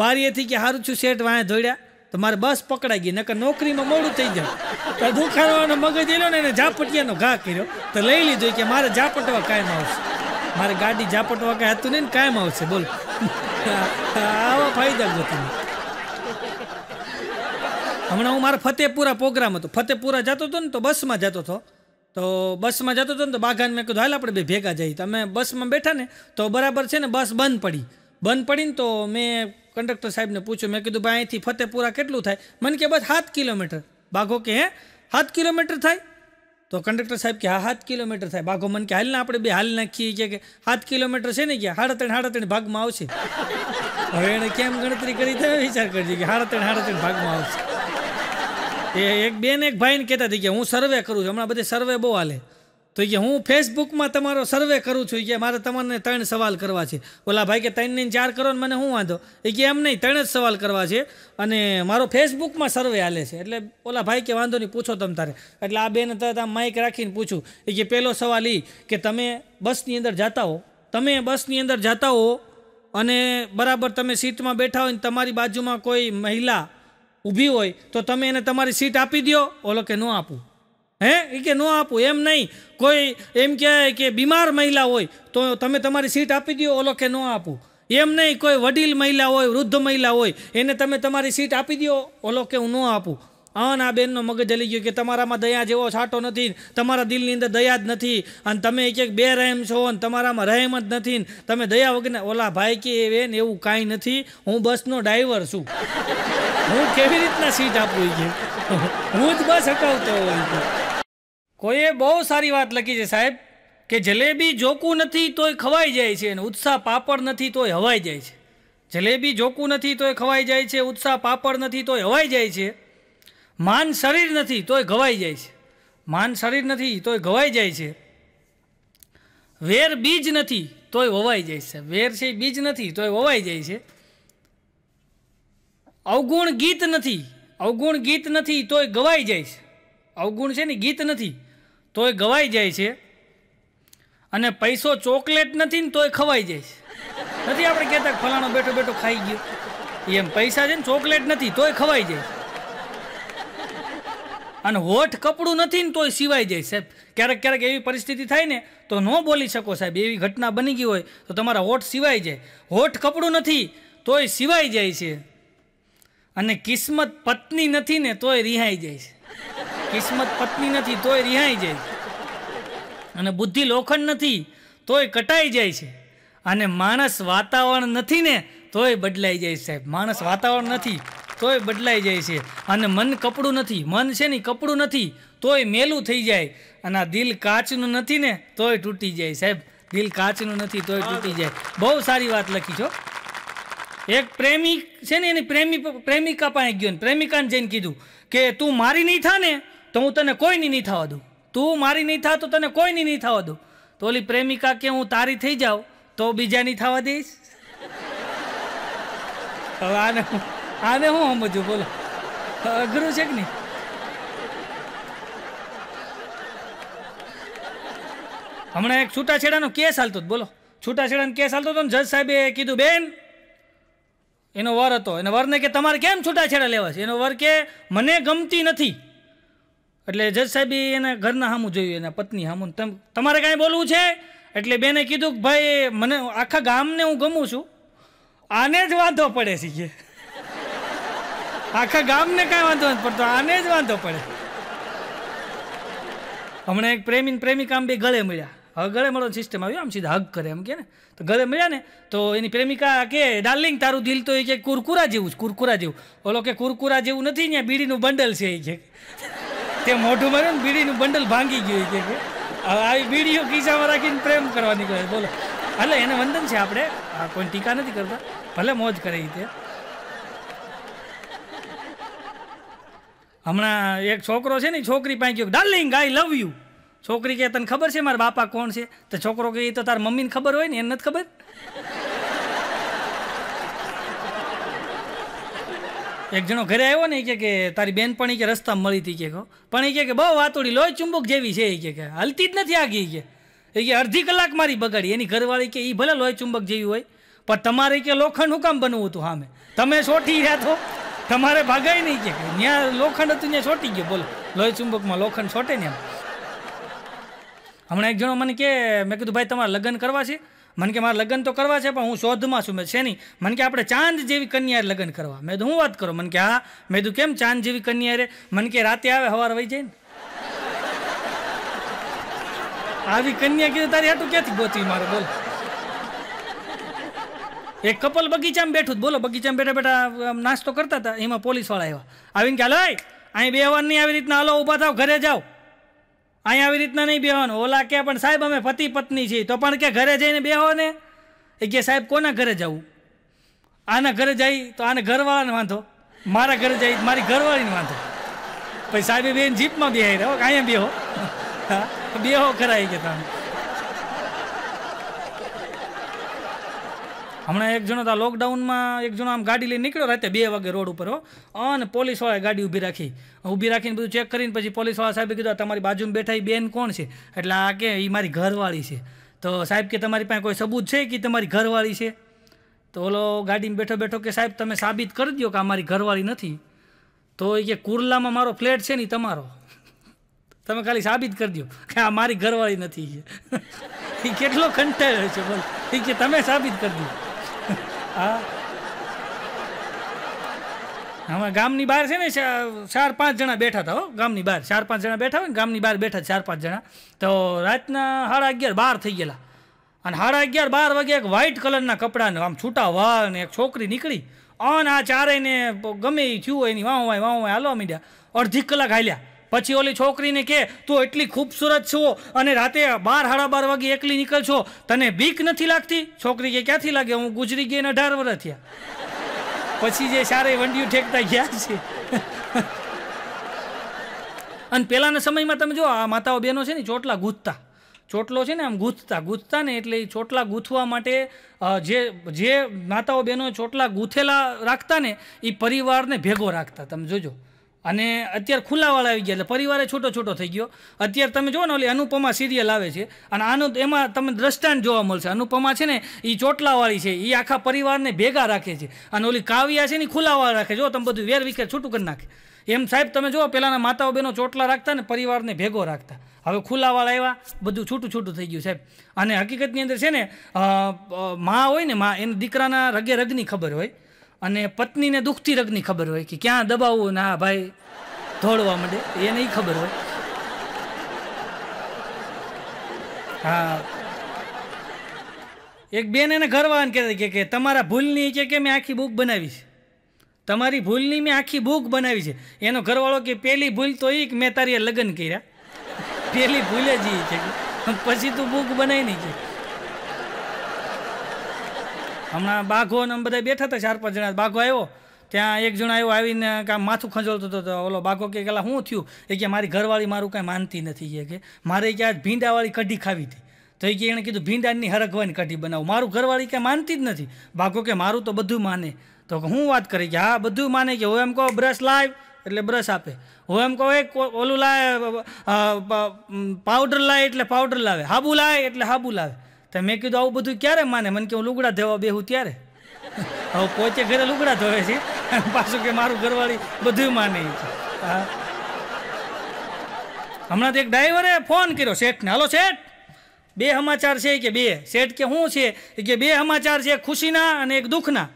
બારીએથી કે સારું છું શેઠ વાહે દોડ્યા તો મારે બસ પકડાઈ ગઈ નકર નોકરીમાં મોડું થઈ જાય તો દુકાનવાળાનો મગજ એલો ને એને ઝાપટિયાનો ઘા કર્યો તો લઈ લીધો કે મારે ઝાપટવા કાયમ આવશે મારે ગાડી ઝાપટવા કાંઈ હતું નહીં ને કાયમ આવશે બોલો આવા ફાયદા ગોતી હમણાં હું મારા ફતેપુરા પ્રોગ્રામ હતો ફતેપુરા જતો હતો ને તો બસમાં જતો હતો તો બસમાં જતો હતો ને તો બાઘાને મેં કીધું હાલ આપણે બે ભેગા જઈએ તમે બસમાં બેઠા ને તો બરાબર છે ને બસ બંધ પડી બંધ પડીને તો મેં કંડક્ટર સાહેબને પૂછ્યું મેં કીધું ભાઈ અહીંથી ફતેપુરા કેટલું થાય મને કે બસ સાત કિલોમીટર બાઘો કે હે સાત કિલોમીટર થાય તો કંડક્ટર સાહેબ કે હા સાત કિલોમીટર થાય બાઘો મન કે હાલને આપણે બે હાલ નાખીએ કે સાત કિલોમીટર છે ને કે સાડા ત્રણ સાડા ત્રણ ભાગમાં આવશે હવે એણે કેમ ગણતરી કરી તમે વિચાર કરજો કે હાડા ત્રણ હાડા ત્રણ ભાગમાં આવશે એ એક બેન એક ભાઈને કહેતા હતી કે હું સર્વે કરું છું હમણાં બધે સર્વે બહુ હાલે તો કે હું ફેસબુકમાં તમારો સર્વે કરું છું કે મારે તમને ત્રણ સવાલ કરવા છે ઓલા ભાઈ કે ત્રણ ને ચાર કરો ને મને શું વાંધો એ કે એમ નહીં ત્રણ જ સવાલ કરવા છે અને મારો ફેસબુકમાં સર્વે હાલે છે એટલે ઓલા ભાઈ કે વાંધો નહીં પૂછો તમ તારે એટલે આ બેન તરત આમ માઇક રાખીને પૂછું એ કે પહેલો સવાલ એ કે તમે બસની અંદર જતા હો તમે બસની અંદર જતા હો અને બરાબર તમે સીટમાં બેઠા હોય ને તમારી બાજુમાં કોઈ મહિલા ઊભી હોય તો તમે એને તમારી સીટ આપી દો ઓલો કે ન આપું હે એ કે ન આપું એમ નહીં કોઈ એમ કહેવાય કે બીમાર મહિલા હોય તો તમે તમારી સીટ આપી દો ઓલો કે ન આપું એમ નહીં કોઈ વડીલ મહિલા હોય વૃદ્ધ મહિલા હોય એને તમે તમારી સીટ આપી દો ઓલો કે હું ન આપું અન આ બેનનો મગજ હલી ગયો કે તમારામાં દયા જેવો છાંટો નથી તમારા દિલની અંદર દયા જ નથી અને તમે એક એક બે રહેમ છો અને તમારામાં રહેમ જ નથી તમે દયા વગર ઓલા ભાઈ કે એ બેન એવું કાંઈ નથી હું બસનો ડ્રાઈવર છું હું કેવી રીતના સીટ આપું કે હું જ બસ હકાવતો હોઉં કોઈએ બહુ સારી વાત લખી છે સાહેબ કે જલેબી જોકું નથી તોય ખવાઈ જાય છે અને ઉત્સાહ પાપડ નથી તોય હવાઈ જાય છે જલેબી જોકું નથી તોય ખવાઈ જાય છે ઉત્સાહ પાપડ નથી તોય હવાઈ જાય છે માન શરીર નથી તોય ગવાઈ જાય છે માન શરીર નથી તોય ગવાઈ જાય છે વેર બીજ નથી તોય વવાઈ જાય છે વેર છે બીજ નથી તોય વવાઈ જાય છે અવગુણ ગીત નથી અવગુણ ગીત નથી તોય ગવાઈ જાય છે અવગુણ છે ને ગીત નથી તોય ગવાઈ જાય છે અને પૈસો ચોકલેટ નથી ને તોય ખવાઈ જાય છે નથી આપણે કહેતા ફલાણો બેઠો બેઠો ખાઈ ગયો એમ પૈસા છે ને ચોકલેટ નથી તોય ખવાઈ જાય અને હોઠ કપડું નથી ને તોય સિવાય જાય સાહેબ ક્યારેક ક્યારેક એવી પરિસ્થિતિ થાય ને તો ન બોલી શકો સાહેબ એવી ઘટના બની ગઈ હોય તો તમારા હોઠ સિવાય જાય હોઠ કપડું નથી તોય સિવાય જાય છે અને કિસ્મત પત્ની નથી ને તોય રિહાઈ જાય છે કિસ્મત પત્ની નથી તોય રિહાઈ જાય અને બુદ્ધિ લોખંડ નથી તોય કટાઈ જાય છે અને માણસ વાતાવરણ નથી ને તોય બદલાઈ જાય સાહેબ માણસ વાતાવરણ નથી તોય બદલાઈ જાય છે અને મન કપડું નથી મન છે ને કપડું નથી તોય મેલું થઈ જાય અને આ દિલ કાચનું નથી ને તોય તૂટી જાય સાહેબ દિલ કાચનું નથી તોય તૂટી જાય બહુ સારી વાત લખી છો એક પ્રેમી છે ને એની પ્રેમી પ્રેમિકા પાસે ગયો ને પ્રેમિકાને જઈને કીધું કે તું મારી નહીં થા ને તો હું તને કોઈની નહીં થવા દઉં તું મારી નહીં થા તો તને કોઈની નહીં થવા દઉં તો ઓલી પ્રેમિકા કે હું તારી થઈ જાઉં તો બીજા નહીં થવા દઈશ હવે આને આને હું સમજું બોલો અઘરું છે કે નહીં હમણાં એક છૂટાછેડાનો કેસ હાલતો બોલો છૂટાછેડાનો કેસ હાલતો હતો ને જજ સાહેબે કીધું બેન એનો વર હતો એને વરને કે તમારે કેમ છૂટાછેડા લેવા છે એનો વર કે મને ગમતી નથી એટલે જજ સાહેબે એના ઘરના સામું જોયું એના પત્ની સામું તમારે કાંઈ બોલવું છે એટલે બેને કીધું કે ભાઈ મને આખા ગામને હું ગમું છું આને જ વાંધો પડે છે આખા ગામને કાંઈ વાંધો નથી પડતો આને જ વાંધો પડે હમણાં એક પ્રેમી પ્રેમિકા બે ગળે મળ્યા હવે ગળે મળો સિસ્ટમ આવ્યું આમ સીધા હગ કરે એમ કે ને તો ગળે મળ્યા ને તો એની પ્રેમિકા કે ડાર્લિંગ તારું દિલ તો એ કે કુરકુરા જેવું જ કુરકુરા જેવું ઓલો કે કુરકુરા જેવું નથી ત્યાં બીડીનું બંડલ છે એ કે તે મોઢું મળ્યું ને બીડીનું બંડલ ભાંગી ગયું કે હવે આવી બીડીઓ ખિસ્સામાં રાખીને પ્રેમ કરવા નીકળે બોલો એટલે એને વંદન છે આપણે કોઈ ટીકા નથી કરતા ભલે મોજ કરે એ તે હમણાં એક છોકરો છે ને છોકરી પાસે ગયો ડાર્લિંગ આઈ લવ યુ છોકરી કે તને ખબર છે મારા બાપા કોણ છે તો છોકરો કે એ તો તારા મમ્મીને ખબર હોય ને એને નથી ખબર એક જણો ઘરે આવ્યો ને કે તારી બેન પણ કે રસ્તા મળી હતી કે કહો પણ એ કે બહુ વાતોડી લોહી ચુંબક જેવી છે એ કે હલતી જ નથી આગી કે એ કે અડધી કલાક મારી બગાડી એની ઘરવાળી કે એ ભલે લોહી ચુંબક જેવી હોય પણ તમારે કે લોખંડ હુકામ બનવું હતું સામે તમે સોઠી રહ્યા છો તમારે ભાગાય નહીં કે ત્યાં લોખંડ હતું ત્યાં છોટી ગયો બોલો લોહી ચુંબકમાં લોખંડ છોટે ને હમણાં એક જણો મને કે મેં કીધું ભાઈ તમારે લગ્ન કરવા છે મને કે મારા લગ્ન તો કરવા છે પણ હું શોધમાં છું મેં છે નહીં મને કે આપણે ચાંદ જેવી કન્યાએ લગ્ન કરવા મેં હું વાત કરો મને કે હા મેં તું કેમ ચાંદ જેવી કન્યાએ રે મને કે રાતે આવે હવાર વહી જાય ને આવી કન્યા કીધું તારી હાટું ક્યાંથી ગોતી મારે બોલ એક કપલ બગીચામાં બેઠું જ બોલો બગીચામાં બેઠા બેઠા નાસ્તો કરતા હતા એમાં પોલીસવાળા આવ્યા આવીને કે હાલો અહીં બેહવાનું નહીં આવી રીતના હાલો ઊભા થાવ ઘરે જાઓ અહીં આવી રીતના નહીં બેહવાનું ઓલા કે પણ સાહેબ અમે પતિ પત્ની છીએ તો પણ કે ઘરે જઈને બેહો ને એ કે સાહેબ કોના ઘરે જવું આના ઘરે જાય તો આને ઘરવાળાને વાંધો મારા ઘરે જઈ મારી ઘરવાળીને વાંધો પછી સાહેબે બેન જીપમાં બેહાઈ રહ્યો અહીંયા બેહો બેહો ખરા કે તમે હમણાં એક જણો તો લોકડાઉનમાં એક જણો આમ ગાડી લઈને નીકળ્યો રાતે બે વાગે રોડ ઉપર હો અને પોલીસવાળાએ ગાડી ઊભી રાખી ઊભી રાખીને બધું ચેક કરીને પછી પોલીસવાળા સાહેબે કીધું તમારી બાજુમાં બેઠા એ બેન કોણ છે એટલે આ કે એ મારી ઘરવાળી છે તો સાહેબ કે તમારી પાસે કોઈ સબૂત છે કે તમારી ઘરવાળી છે તો ઓલો ગાડીમાં બેઠો બેઠો કે સાહેબ તમે સાબિત કરી દો કે આ મારી ઘરવાળી નથી તો એ કે કુર્લામાં મારો ફ્લેટ છે ને તમારો તમે ખાલી સાબિત કરી દો કે આ મારી ઘરવાળી નથી કેટલો કંટાળ્યો છે બોલ એ કે તમે સાબિત કરી દો હા અમે ગામની બહાર છે ને ચાર પાંચ જણા બેઠા હતા હો ગામની બહાર ચાર પાંચ જણા બેઠા હોય ને ગામની બહાર બેઠા ચાર પાંચ જણા તો રાતના સાડા અગિયાર બાર થઈ ગયેલા અને સાડા અગિયાર બાર વાગે એક વ્હાઇટ કલરના કપડાને આમ છૂટા વાળ અને એક છોકરી નીકળી અન આ ચારેયને ગમે એ થયું એની વાહ વાય વાહ વાય હાલવા માંડ્યા અડધી કલાક હાલ્યા પછી ઓલી છોકરીને કે તું એટલી ખૂબસૂરત છો અને રાતે બાર સાડા બાર વાગે એકલી નીકળશો તને બીક નથી લાગતી છોકરી કે ક્યાંથી લાગે હું ગુજરી ગઈ અને અઢાર વર્ષ થયા પછી જે સારી વંડિયું ઠેકતા ગયા છે અને પહેલાંના સમયમાં તમે જો આ માતાઓ બહેનો છે ને ચોટલા ગૂંથતા ચોટલો છે ને આમ ગૂંથતા ગૂંથતા ને એટલે એ ચોટલા ગૂંથવા માટે જે જે માતાઓ બહેનો ચોટલા ગૂંથેલા રાખતા ને એ પરિવારને ભેગો રાખતા તમે જોજો અને અત્યારે ખુલ્લાવાળા આવી ગયા એટલે પરિવારે છૂટો છૂટો થઈ ગયો અત્યારે તમે જુઓ ને ઓલી અનુપમા સિરિયલ આવે છે અને આનું એમાં તમને દ્રષ્ટાંત જોવા મળશે અનુપમા છે ને એ ચોટલાવાળી છે એ આખા પરિવારને ભેગા રાખે છે અને ઓલી કાવ્યા છે ને ખુલ્લાવાળા રાખે જો તમે બધું વેર વિખેર છૂટું કરી નાખે એમ સાહેબ તમે જુઓ પહેલાંના માતાઓ બહેનો ચોટલા રાખતા ને પરિવારને ભેગો રાખતા હવે ખુલ્લાવાળા એવા બધું છૂટું છૂટું થઈ ગયું સાહેબ અને હકીકતની અંદર છે ને મા હોય ને મા એને દીકરાના રગે રગની ખબર હોય અને પત્નીને દુઃખથી રગની ખબર હોય કે ક્યાં દબાવવું ના ભાઈ ધોળવા માંડે એ નહીં ખબર હોય હા એક બેન એને ઘરવાન કહેતા કે તમારા ભૂલની કે કે મેં આખી બુક બનાવી છે તમારી ભૂલની મેં આખી બુક બનાવી છે એનો ઘરવાળો કે પહેલી ભૂલ તો એ મેં તારી લગ્ન કર્યા પહેલી ભૂલે જ છે પછી તું બુક બનાવી નહીં છે હમણાં બાઘો ને બધા બેઠા હતા ચાર પાંચ જણા બાઘો આવ્યો ત્યાં એક જણા આવ્યો આવીને કાં માથું ખંજોળતો હતો ઓલો બાઘો કે પેલા શું થયું એ કે મારી ઘરવાળી મારું કાંઈ માનતી નથી કે મારે ક્યાં ભીંડાવાળી કઢી ખાવી હતી તો એ કે એણે કીધું ભીંડાની હરગવાની કઢી બનાવું મારું ઘરવાળી કાંઈ માનતી જ નથી બાઘો કે મારું તો બધું માને તો હું વાત કરી કે હા બધું માને કે હું એમ કહો બ્રશ લાવ એટલે બ્રશ આપે હું એમ કહો એક ઓલું લાવે પાવડર લાવે એટલે પાવડર લાવે હાબુ લાવે એટલે હાબુ લાવે તો મેં કીધું આવું બધું ક્યારે માને મને કેવું લુગડા ધોવા બેહું ત્યારે હવે પોતે ઘરે લુગડા ધોવે છે પાછું કે મારું ઘરવાળી બધું માને હા હમણાં તો એક ડ્રાઈવરે ફોન કર્યો શેઠને હલો શેઠ બે સમાચાર છે કે બે શેઠ કે શું છે કે બે સમાચાર છે ખુશીના અને એક દુઃખના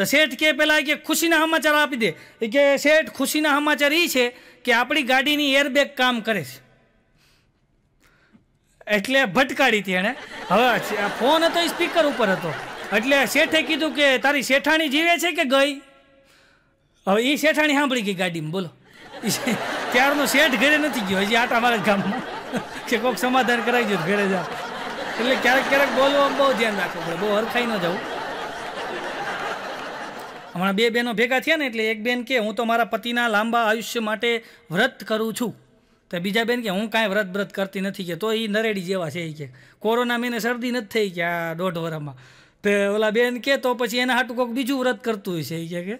તો શેઠ કે પેલા કે ખુશીના સમાચાર આપી દે કે શેઠ ખુશીના સમાચાર એ છે કે આપણી ગાડીની એરબેગ કામ કરે છે એટલે ભટકાડી હતી એણે હવે ફોન હતો એ સ્પીકર ઉપર હતો એટલે શેઠે કીધું કે તારી શેઠાણી જીવે છે કે ગઈ હવે એ શેઠાણી સાંભળી ગઈ ગાડીમાં બોલો ત્યારનો શેઠ ઘરે નથી ગયો હજી આટા મારા ગામમાં કે કોઈક સમાધાન કરાવી દઉં ઘરે જાઓ એટલે ક્યારેક ક્યારેક બોલવામાં બહુ ધ્યાન રાખવું પડે બહુ હરખાઈ ન જવું હમણાં બે બહેનો ભેગા થયા ને એટલે એક બેન કે હું તો મારા પતિના લાંબા આયુષ્ય માટે વ્રત કરું છું તો બીજા બેન કે હું કાંઈ વ્રત વ્રત કરતી નથી કે તો એ નરેડી જેવા છે એ કે કોરોના મેને શરદી નથી થઈ કે આ દોઢ વરામાં તો ઓલા બેન કે તો પછી એના હાટું કોઈક બીજું વ્રત કરતું હોય છે એ કે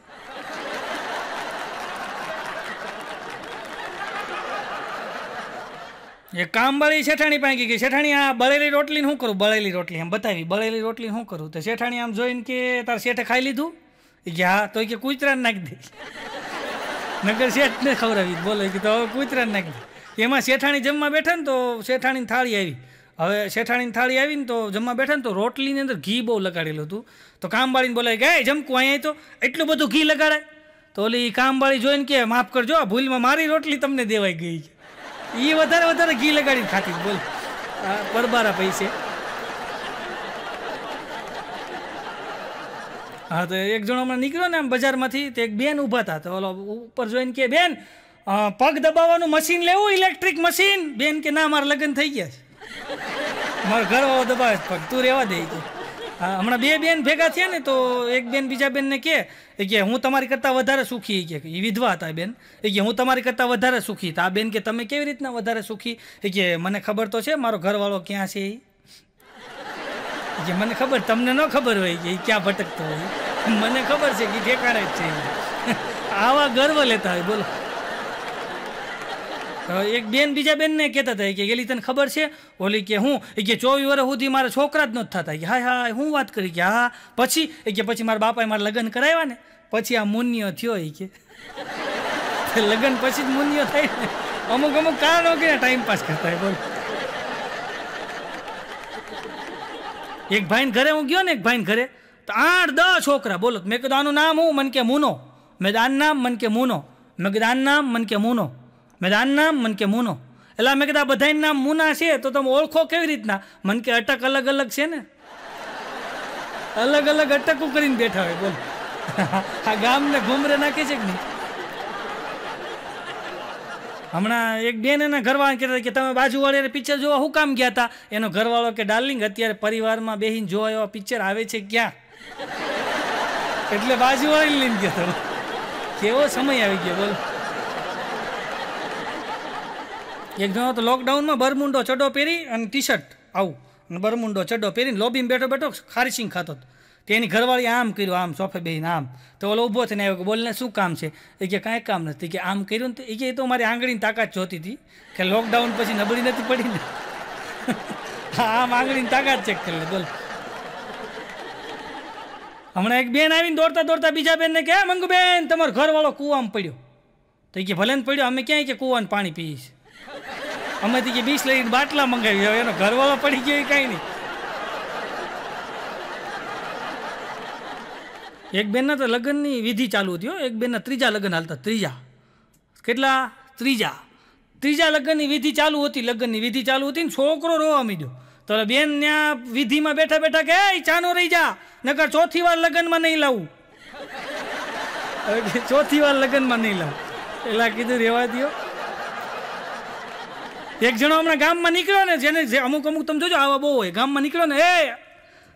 એ કામવાળી શેઠાણી પાસે કે શેઠાણી આ બળેલી રોટલી શું કરું બળેલી રોટલી એમ બતાવી બળેલી રોટલી શું કરું તો શેઠાણી આમ જોઈને કે તાર શેઠે ખાઈ લીધું એ કે હા તો કે કૂતરાને નાખી દે નગર ને ખવડાવી બોલે કે તો કૂતરાને નાખી દે એમાં શેઠાણી જમવા બેઠા ને તો શેઠાણીની થાળી આવી હવે શેઠાણીની થાળી આવીને તો જમવા બેઠા ને તો રોટલીની અંદર ઘી બહુ લગાડેલું હતું તો કામવાળીને બોલાય ગયા જમકું અહીંયા તો એટલું બધું ઘી લગાડાય તો ઓલી કામવાળી જોઈને કે માફ કરજો આ ભૂલમાં મારી રોટલી તમને દેવાઈ ગઈ છે એ વધારે વધારે ઘી લગાડીને ખાતી બોલ પરબારા પૈસે હા તો એક જણો હમણાં નીકળ્યો ને આમ બજારમાંથી તો એક બેન ઊભા હતા તો ઓલો ઉપર જોઈને કે બેન પગ દબાવવાનું મશીન લેવું ઇલેક્ટ્રિક મશીન બેન કે ના મારા લગ્ન થઈ ગયા છે મારા ઘરવાળો દબાવે પગ તું રહેવા દે કે હમણાં બે બેન ભેગા થયા ને તો એક બેન બીજા બેનને કહે કે હું તમારી કરતાં વધારે સુખી કે એ વિધવા હતા બેન એ કે હું તમારી કરતાં વધારે સુખી હતા આ બેન કે તમે કેવી રીતના વધારે સુખી એ કે મને ખબર તો છે મારો ઘરવાળો ક્યાં છે એ કે મને ખબર તમને ન ખબર હોય કે એ ક્યાં ભટકતો હોય મને ખબર છે કે ઠેકાણે જ છે આવા ગર્વ લેતા હોય બોલો એક બેન બીજા બેનને કહેતા હતા કે ગેલી તને ખબર છે ઓલી કે હું એ કે ચોવીસ વર્ષ સુધી મારા છોકરા જ નથી થતા કે હા હા હું વાત કરી કે હા પછી એ કે પછી મારા બાપાએ મારા લગ્ન કરાવ્યા ને પછી આ મુન્યો થયો એ કે લગ્ન પછી જ મુન્ય થાય ને અમુક અમુક કારણો કે ટાઈમ પાસ કરતા બોલ એક ભાઈને ઘરે હું ગયો ને એક ભાઈને ઘરે તો આઠ દસ છોકરા બોલો મેં કીધું આનું નામ હું મન કે મૂનો મેં આનું નામ મન કે મૂનો મેં કીધું આનું નામ મન કે મૂનો મેં આનું નામ મન કે મૂનો એટલે મેં કીધા બધાના નામ મૂના છે તો તમે ઓળખો કેવી રીતના મન કે અટક અલગ અલગ છે ને અલગ અલગ અટકું કરીને બેઠા હોય બોલો આ ગામને ઘુમરે નાખે છે કે નહીં હમણાં એક બેન એના ઘરવાળા કહેતા કે તમે બાજુવાળાને પિક્ચર જોવા શું કામ ગયા હતા એનો ઘરવાળો કે ડાર્લિંગ અત્યારે પરિવારમાં બેહીને જોવા એવા પિક્ચર આવે છે ક્યાં એટલે બાજુવાળી લઈને ગયા કેવો સમય આવી ગયો બોલો એક જણો તો લોકડાઉનમાં બરમુંડો ચડો પહેરી અને ટી શર્ટ આવું અને બરમુંડો ચડ્ડો પહેરીને લોબીમાં બેઠો બેઠો ખારીસિંગ ખાતો હતો તેની ઘરવાળી આમ કર્યું આમ સોફે બેન આમ તો ઓલો ઊભો થઈને આવ્યો કે બોલને શું કામ છે એ કે કાંઈ કામ નથી કે આમ કર્યું ને એ કે એ તો મારી આંગળીની તાકાત જોતી હતી કે લોકડાઉન પછી નબળી નથી પડી ને આમ આંગળીની તાકાત ચેક કરી બોલ હમણાં એક બેન આવીને દોડતા દોડતા બીજા બેનને કે બેન તમારો ઘરવાળો કૂવામાં પડ્યો તો એ કે ભલે પડ્યો અમે ક્યાંય કે કૂવાનું પાણી પીએ છીએ અમે જે બીસ લઈને બાટલા મંગાવી હવે એનો ઘરવાળો પડી ગયો એ કાંઈ નહીં એક બેનના તો લગ્નની વિધિ ચાલુ હતી હો એક બેનના ત્રીજા લગ્ન હાલતા ત્રીજા કેટલા ત્રીજા ત્રીજા લગ્નની વિધિ ચાલુ હતી લગ્નની વિધિ ચાલુ હતી ને છોકરો રોવા મીડ્યો તો બેન ત્યાં વિધિમાં બેઠા બેઠા કે ચાનો રહી જા નકર ચોથી વાર લગ્નમાં નહીં લાવું ચોથી વાર લગ્નમાં નહીં લાવું એટલે કીધું રેવા દો એક જણો હમણાં ગામમાં નીકળ્યો ને જેને જે અમુક અમુક તમે જોજો આવા બહુ હોય ગામમાં નીકળ્યો ને એ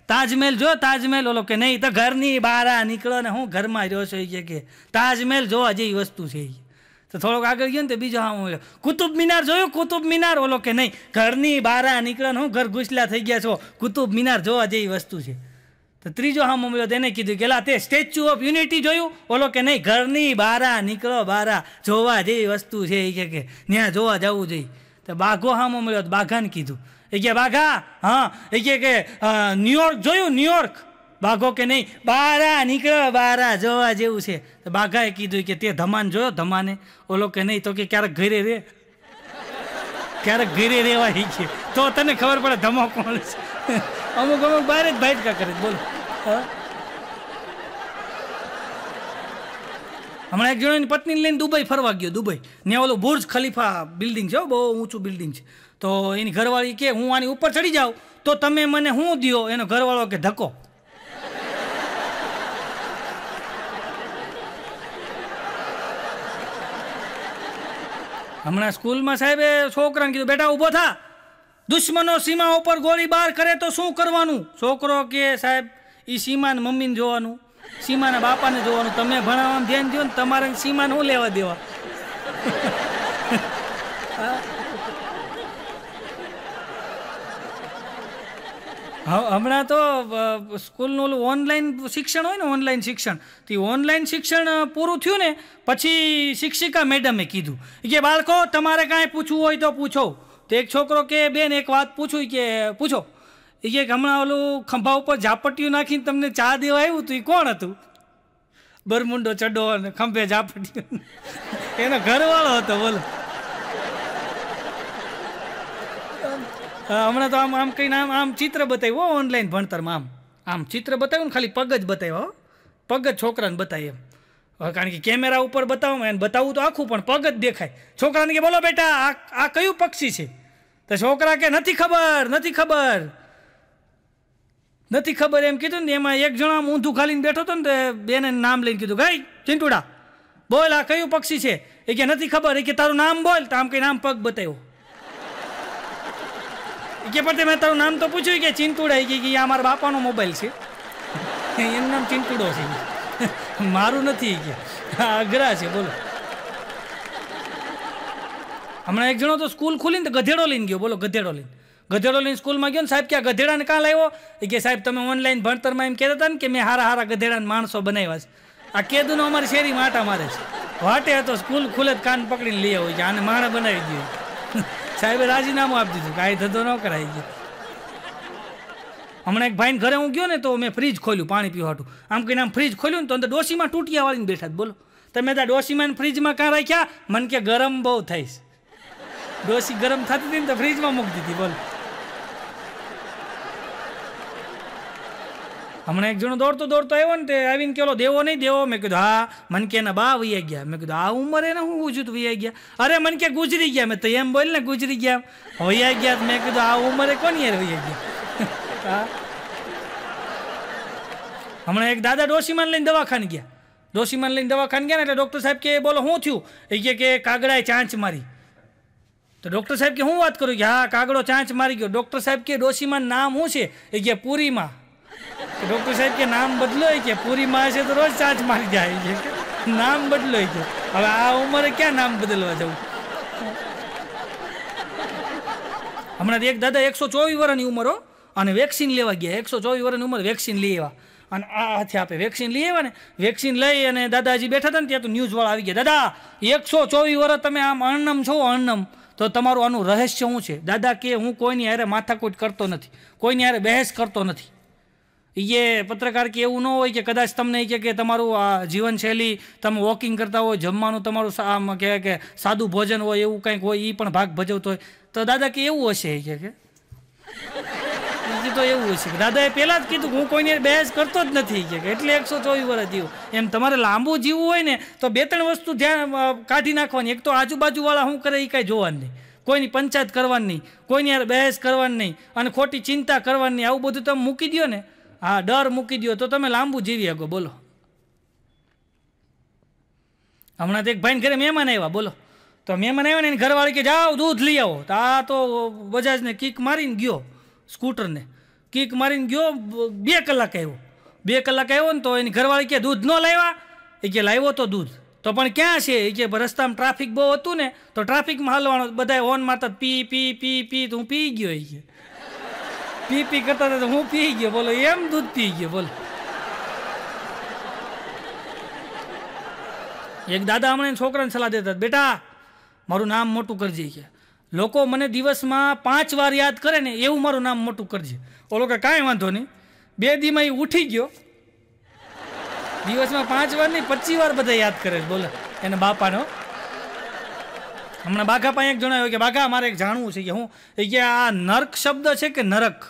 તાજમહેલ જો તાજમહેલ ઓલો કે નહીં તો ઘરની બહાર નીકળો ને હું ઘરમાં રહ્યો છો કે કે તાજમહેલ જોવા જેવી વસ્તુ છે તો થોડોક આગળ ગયો ને તો બીજો હા હું કુતુબ મિનાર જોયું કુતુબ મિનાર ઓલો કે નહીં ઘરની બહાર નીકળો ને હું ઘર ઘૂસલા થઈ ગયા છો કુતુબ મિનાર જોવા જેવી વસ્તુ છે તો ત્રીજો હા મમ્મીઓ તેને કીધું કે તે સ્ટેચ્યુ ઓફ યુનિટી જોયું ઓલો કે નહીં ઘરની બારા નીકળો બારા જોવા જેવી વસ્તુ છે એ કે ત્યાં જોવા જવું જોઈએ તો બાઘો હામો મળ્યો તો બાઘાને કીધું એ કે બાઘા હા એ કે કે ન્યુયોર્ક જોયું ન્યુયોર્ક બાઘો કે નહીં બારા નીકળો બારા જોવા જેવું છે તો બાઘાએ કીધું કે તે ધમાન જોયો ધમાને ઓલો કે નહીં તો કે ક્યારેક ઘરે રે ક્યારેક ઘરે રહેવા છે તો તને ખબર પડે ધમો કોણ છે અમુક અમુક બારે જ ભાઈ કા કરે બોલો હા હમણાં એક જણાની પત્ની લઈને દુબઈ ફરવા ગયો દુબઈ ને ઓલું બુર્જ ખલીફા બિલ્ડિંગ છે બહુ ઊંચું બિલ્ડિંગ છે તો એની ઘરવાળી કે હું આની ઉપર ચડી જાઉં તો તમે મને શું દો એનો ઘરવાળો કે ધક્કો હમણાં સ્કૂલમાં સાહેબે છોકરાને કીધું બેટા ઊભો થા દુશ્મનો સીમા ઉપર ગોળીબાર કરે તો શું કરવાનું છોકરો કે સાહેબ એ સીમાને મમ્મીને જોવાનું સીમાના બાપાને જોવાનું તમે ભણાવવામાં ધ્યાન દો ને તમારે સીમા હું લેવા દેવા હમણાં તો સ્કૂલનું ઓલું ઓનલાઈન શિક્ષણ હોય ને ઓનલાઈન શિક્ષણ તે ઓનલાઈન શિક્ષણ પૂરું થયું ને પછી શિક્ષિકા મેડમે કીધું કે બાળકો તમારે કાંઈ પૂછવું હોય તો પૂછો તો એક છોકરો કે બેન એક વાત પૂછું કે પૂછો એ કે હમણાં ઓલું ખંભા ઉપર ઝાપટિયું નાખીને તમને ચા દેવા આવ્યું હતું એ કોણ હતું બરમુંડો ચડ્ડો અને ખંભે ઝાપટિયું એનો ઘરવાળો હતો બોલો હમણાં તો આમ આમ કહીને આમ આમ ચિત્ર બતાવ્યું હો ઓનલાઈન ભણતરમાં આમ આમ ચિત્ર બતાવ્યું ને ખાલી પગ જ બતાવ્યો હો પગ જ છોકરાને બતાવી એમ કારણ કે કેમેરા ઉપર બતાવું એને બતાવું તો આખું પણ પગ જ દેખાય છોકરાને કે બોલો બેટા આ આ કયું પક્ષી છે તો છોકરા કે નથી ખબર નથી ખબર નથી ખબર એમ કીધું ને એમાં એક જણા ઊંધું ખાલીને બેઠો હતો ને તો બેને નામ લઈને કીધું ગાય ચીંટુડા બોલ આ કયું પક્ષી છે એ કે નથી ખબર એ કે તારું નામ બોલ તો આમ કંઈ નામ પગ બતાવ્યો એ કે પણ મેં તારું નામ તો પૂછ્યું કે ચિંતુડા એ કે આ મારા બાપાનો મોબાઈલ છે એનું નામ ચિંતુડો છે મારું નથી કે અઘરા છે બોલો હમણાં એક જણો તો સ્કૂલ ખુલીને તો ગધેડો લઈને ગયો બોલો ગધેડો લઈને ગધેડો લઈને સ્કૂલમાં ગયો ને સાહેબ કે આ ગધેડાને કાં લાવ્યો એ કે સાહેબ તમે ઓનલાઈન ભણતરમાં એમ કહેતા હતા ને કે મેં હારા હારા ગધેડાને માણસો બનાવ્યા છે આ કેદુનો અમારી શેરી માટા મારે છે વાટે હતો સ્કૂલ ખુલે કાન પકડીને લઈ આવો છે આને માણા બનાવી દીધું સાહેબે રાજીનામું આપી દીધું કાંઈ ધંધો ન કરાવી ગયો હમણાં એક ભાઈને ઘરે હું ગયો ને તો મેં ફ્રીજ ખોલ્યું પાણી પીવા હતું આમ કહીને આમ ફ્રીજ ખોલ્યું ને તો અંદર ડોસીમાં તૂટિયા વાળીને બેઠા બોલો તમે ત્યાં ડોશીમાં ફ્રીજમાં કાં રાખ્યા મને કે ગરમ બહુ થઈશ ડોશી ગરમ થતી હતી ને તો ફ્રીજમાં મૂકી દીધી બોલો હમણાં એક જણો દોડતો દોડતો આવ્યો ને તે આવીને કેલો દેવો નહીં દેવો મેં કીધું હા મન કે બા વૈયા ગયા મેં કીધું આ ઉંમરે ને હું ઉજુત વૈયા ગયા અરે મન કે ગુજરી ગયા મેં તો એમ બોલ ને ગુજરી ગયા વૈયા ગયા મેં કીધું આ ઉંમરે કોણ યાર વૈયા ગયા હમણાં એક દાદા ડોશીમાન લઈને દવાખાને ગયા ડોશીમાન લઈને દવાખાને ગયા ને એટલે ડૉક્ટર સાહેબ કે બોલો શું થયું એ કે કે કાગડાએ ચાંચ મારી તો ડૉક્ટર સાહેબ કે હું વાત કરું કે હા કાગડો ચાંચ મારી ગયો ડૉક્ટર સાહેબ કે ડોશીમાન નામ શું છે એ કે પૂરીમાં ડૉક્ટર સાહેબ કે નામ બદલોય કે પૂરીમાં છે તો રોજ ચાંચ મારી જાય છે નામ બદલોય કે હવે આ ઉંમરે ક્યાં નામ બદલવા જવું હમણાં એક દાદા એકસો ચોવીસ વર્ષની ઉંમરો અને વેક્સિન લેવા ગયા એકસો ચોવીસ વર્ષની ઉંમર વેક્સિન લઈ આવ્યા અને આ હાથે આપે વેક્સિન લઈ આવ્યા ને વેક્સિન લઈ અને દાદાજી બેઠા હતા ને ત્યાં તો ન્યૂઝવાળા આવી ગયા દાદા એકસો ચોવીસ વર્ષ તમે આમ અણનમ છો અણનમ તો તમારું આનું રહસ્ય શું છે દાદા કે હું કોઈની હારે માથાકૂટ કરતો નથી કોઈની હારે બહેસ કરતો નથી એ પત્રકાર કે એવું ન હોય કે કદાચ તમને કહે કે તમારું આ જીવનશૈલી તમે વોકિંગ કરતા હોય જમવાનું તમારું આમ કહે કે સાદું ભોજન હોય એવું કંઈક હોય એ પણ ભાગ ભજવતો હોય તો દાદા કે એવું હશે કે કે તો એવું હશે દાદાએ પહેલાં જ કીધું હું કોઈને બહેસ કરતો જ નથી કે એટલે એકસો ચોવીસ વર્ષ જીવું એમ તમારે લાંબુ જીવવું હોય ને તો બે ત્રણ વસ્તુ ધ્યાન કાઢી નાખવાની એક તો આજુબાજુવાળા શું કરે એ કાંઈ જોવાનું નહીં કોઈની પંચાયત કરવાની નહીં કોઈની યાર બહેસ કરવાની નહીં અને ખોટી ચિંતા કરવાની આવું બધું તમે મૂકી દો ને હા ડર મૂકી દો તો તમે લાંબુ જીવી શકો બોલો હમણાં તો એક ભાઈને ઘરે મહેમાન આવ્યા બોલો તો મહેમાન આવ્યા ને એની ઘરવાળી કે જાઓ દૂધ લઈ આવો તો આ તો બજાજને કિક મારીને ગયો સ્કૂટરને કિક મારીને ગયો બે કલાક આવ્યો બે કલાક આવ્યો ને તો એની ઘરવાળી કે દૂધ ન લાવ્યા એ કે લાવ્યો તો દૂધ તો પણ ક્યાં છે એ કે રસ્તામાં ટ્રાફિક બહુ હતું ને તો ટ્રાફિકમાં હાલવાનો બધા હોન મારતા પી પી પી પી તો હું પી ગયો એ કે પી પી કરતા હતા હું પી ગયો બોલો એમ દૂધ પી ગયો બોલો એક દાદા હમણાં છોકરાને સલાહ દેતા બેટા મારું નામ મોટું કરજે કે લોકો મને દિવસમાં પાંચ વાર યાદ કરે ને એવું મારું નામ મોટું કરજે ઓલો કે કાંઈ વાંધો નહીં બે દીમાં એ ઉઠી ગયો દિવસમાં પાંચ વાર નહીં પચીસ વાર બધા યાદ કરે બોલે એના બાપાનો હમણાં બાઘા પાસે એક જણાવ્યું કે બાઘા મારે એક જાણવું છે કે હું કે આ નર્ક શબ્દ છે કે નરક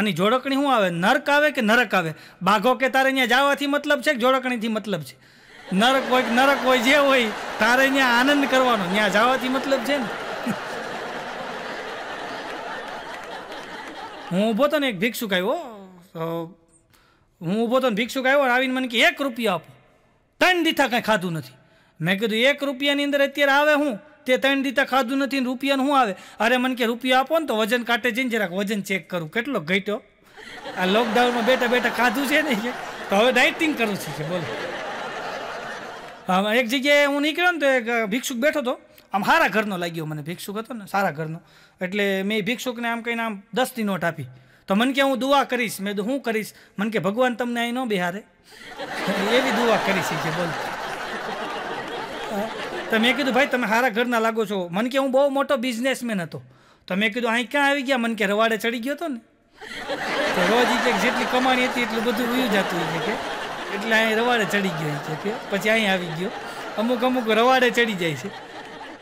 આની જોડકણી શું આવે નર્ક આવે કે નરક આવે બાઘો કે તારે અહીંયા જવાથી મતલબ છે કે જોડકણીથી મતલબ છે નરક હોય નરક હોય જે હોય તારે અહીંયા આનંદ કરવાનો ત્યાં જવાથી મતલબ છે ને હું ઊભો તો ને એક ભિક્ષુક આવ્યો તો હું ઊભો તો ને ભિક્ષુક આવ્યો આવીને મને કે એક રૂપિયા આપો ત્રણ દીઠા કાંઈ ખાધું નથી મેં કીધું એક રૂપિયાની અંદર અત્યારે આવે હું તે ત્રણ દીતા ખાધું નથી રૂપિયાનું શું આવે અરે મને કે રૂપિયા આપો ને તો વજન કાટે જઈને જરાક વજન ચેક કરું કેટલો ઘટ્યો આ લોકડાઉનમાં બેઠા બેઠા ખાધું છે ને તો હવે ડાયટિંગ કરું છું કે બોલો એક જગ્યાએ હું નીકળ્યો ને તો એક ભિક્ષુક બેઠો હતો આમ સારા ઘરનો લાગ્યો મને ભિક્ષુક હતો ને સારા ઘરનો એટલે મેં ભિક્ષુકને આમ કહીને આમ દસની નોટ આપી તો મને કે હું દુઆ કરીશ મેં હું કરીશ મને કે ભગવાન તમને અહીં ન બિહારે એવી દુઆ કરી છે બોલ તો મેં કીધું ભાઈ તમે સારા ઘરના લાગો છો મને કે હું બહુ મોટો બિઝનેસમેન હતો તો મેં કીધું અહીં ક્યાં આવી ગયા મને કે રવાડે ચડી ગયો હતો ને તો રોજ કે જેટલી કમાણી હતી એટલું બધું રહ્યું જતું છે કે એટલે અહીં રવાડે ચડી ગયો છે કે પછી અહીં આવી ગયો અમુક અમુક રવાડે ચડી જાય છે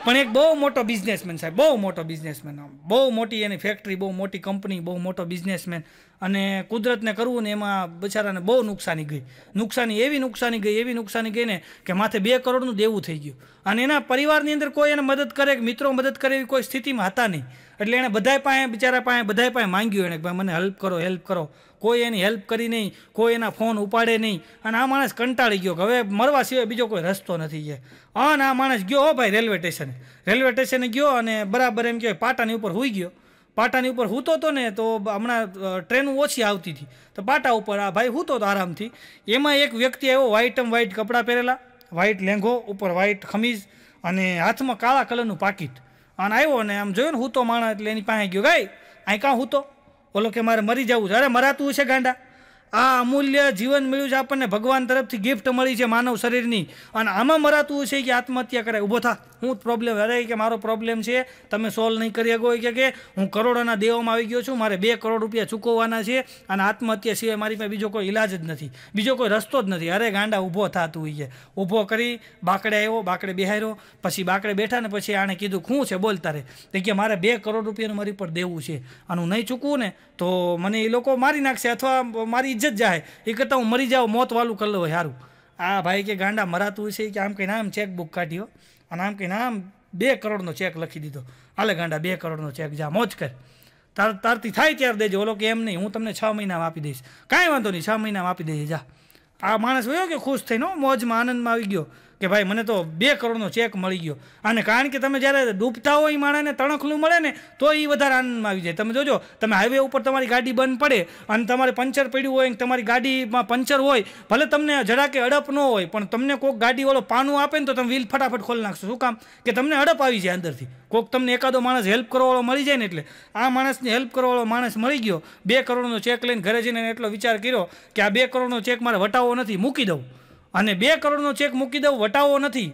પણ એક બહુ મોટો બિઝનેસમેન સાહેબ બહુ મોટો બિઝનેસમેન બહુ મોટી એની ફેક્ટરી બહુ મોટી કંપની બહુ મોટો બિઝનેસમેન અને કુદરતને કરવું ને એમાં બિચારાને બહુ નુકસાની ગઈ નુકસાની એવી નુકસાની ગઈ એવી નુકસાની ગઈ ને કે માથે બે કરોડનું દેવું થઈ ગયું અને એના પરિવારની અંદર કોઈ એને મદદ કરે કે મિત્રો મદદ કરે એવી કોઈ સ્થિતિમાં હતા નહીં એટલે એણે બધાય પાસે બિચારા પાસે બધાય પાસે માંગ્યું એણે કે ભાઈ મને હેલ્પ કરો હેલ્પ કરો કોઈ એની હેલ્પ કરી નહીં કોઈ એના ફોન ઉપાડે નહીં અને આ માણસ કંટાળી ગયો કે હવે મરવા સિવાય બીજો કોઈ રસ્તો નથી છે અને આ માણસ ગયો હો ભાઈ રેલવે સ્ટેશને રેલવે સ્ટેશને ગયો અને બરાબર એમ કહેવાય પાટાની ઉપર હોઈ ગયો પાટાની ઉપર હૂતો હતો ને તો હમણાં ટ્રેન ઓછી આવતી હતી તો પાટા ઉપર આ ભાઈ હૂતો હતો આરામથી એમાં એક વ્યક્તિ આવ્યો વ્હાઇટ એમ વ્હાઇટ કપડાં પહેરેલા વ્હાઇટ લેંઘો ઉપર વ્હાઇટ ખમીજ અને હાથમાં કાળા કલરનું પાકીટ અને આવ્યો ને આમ જોયું ને હૂતો માણસ એટલે એની પાસે ગયો ગાય અહીં કાં હૂતો ઓલો કે મારે મરી જવું છે અરે મરાતું છે ગાંડા આ અમૂલ્ય જીવન મળ્યું છે આપણને ભગવાન તરફથી ગિફ્ટ મળી છે માનવ શરીરની અને આમાં મરાતું છે કે આત્મહત્યા કરે ઊભો થા હું પ્રોબ્લેમ અરે કે મારો પ્રોબ્લેમ છે તમે સોલ્વ નહીં કરી શકો કે કે હું કરોડોના દેવામાં આવી ગયો છું મારે બે કરોડ રૂપિયા ચૂકવવાના છે અને આત્મહત્યા સિવાય મારી પાસે બીજો કોઈ ઇલાજ જ નથી બીજો કોઈ રસ્તો જ નથી અરે ગાંડા ઊભો થતું હોય છે ઊભો કરી બાકડે આવ્યો બાકડે બેહાર્યો પછી બાકડે બેઠા ને પછી આણે કીધું શું છે બોલ તારે તે કે મારે બે કરોડ રૂપિયાનું મારી પર દેવું છે અને હું નહીં ચૂકવું ને તો મને એ લોકો મારી નાખશે અથવા મારી ઇજ્જત જાય એ કરતાં હું મરી જાઉં વાલું કરી લઉં સારું આ ભાઈ કે ગાંડા મરાતું છે કે આમ કંઈ નામ બુક કાઢ્યો અને આમ કંઈ નામ બે કરોડનો ચેક લખી દીધો હાલે ગાંડા બે કરોડનો ચેક જા મોજ કર તાર તારથી થાય ત્યારે દેજો ઓલો કે એમ નહીં હું તમને છ મહિનામાં આપી દઈશ કાંઈ વાંધો નહીં છ મહિનામાં આપી દઈએ જા આ માણસ વયો કે ખુશ થઈને મોજમાં આનંદમાં આવી ગયો કે ભાઈ મને તો બે કરોડનો ચેક મળી ગયો અને કારણ કે તમે જ્યારે ડૂબતા હોય માણસને તણખલું મળે ને તો એ વધારે આનંદમાં આવી જાય તમે જોજો તમે હાઈવે ઉપર તમારી ગાડી બંધ પડે અને તમારે પંચર પડ્યું હોય તમારી ગાડીમાં પંચર હોય ભલે તમને જરા કે અડપ ન હોય પણ તમને કોઈક ગાડી પાનું આપે ને તો તમે વ્હીલ ફટાફટ ખોલી નાખશો શું કામ કે તમને અડપ આવી જાય અંદરથી કોઈક તમને એકાદો માણસ હેલ્પ કરવાવાળો મળી જાય ને એટલે આ માણસને હેલ્પ કરવાવાળો માણસ મળી ગયો બે કરોડનો ચેક લઈને ઘરે જઈને એટલો વિચાર કર્યો કે આ બે કરોડનો ચેક મારે વટાવવો નથી મૂકી દઉં અને બે કરોડનો ચેક મૂકી દઉં વટાવો નથી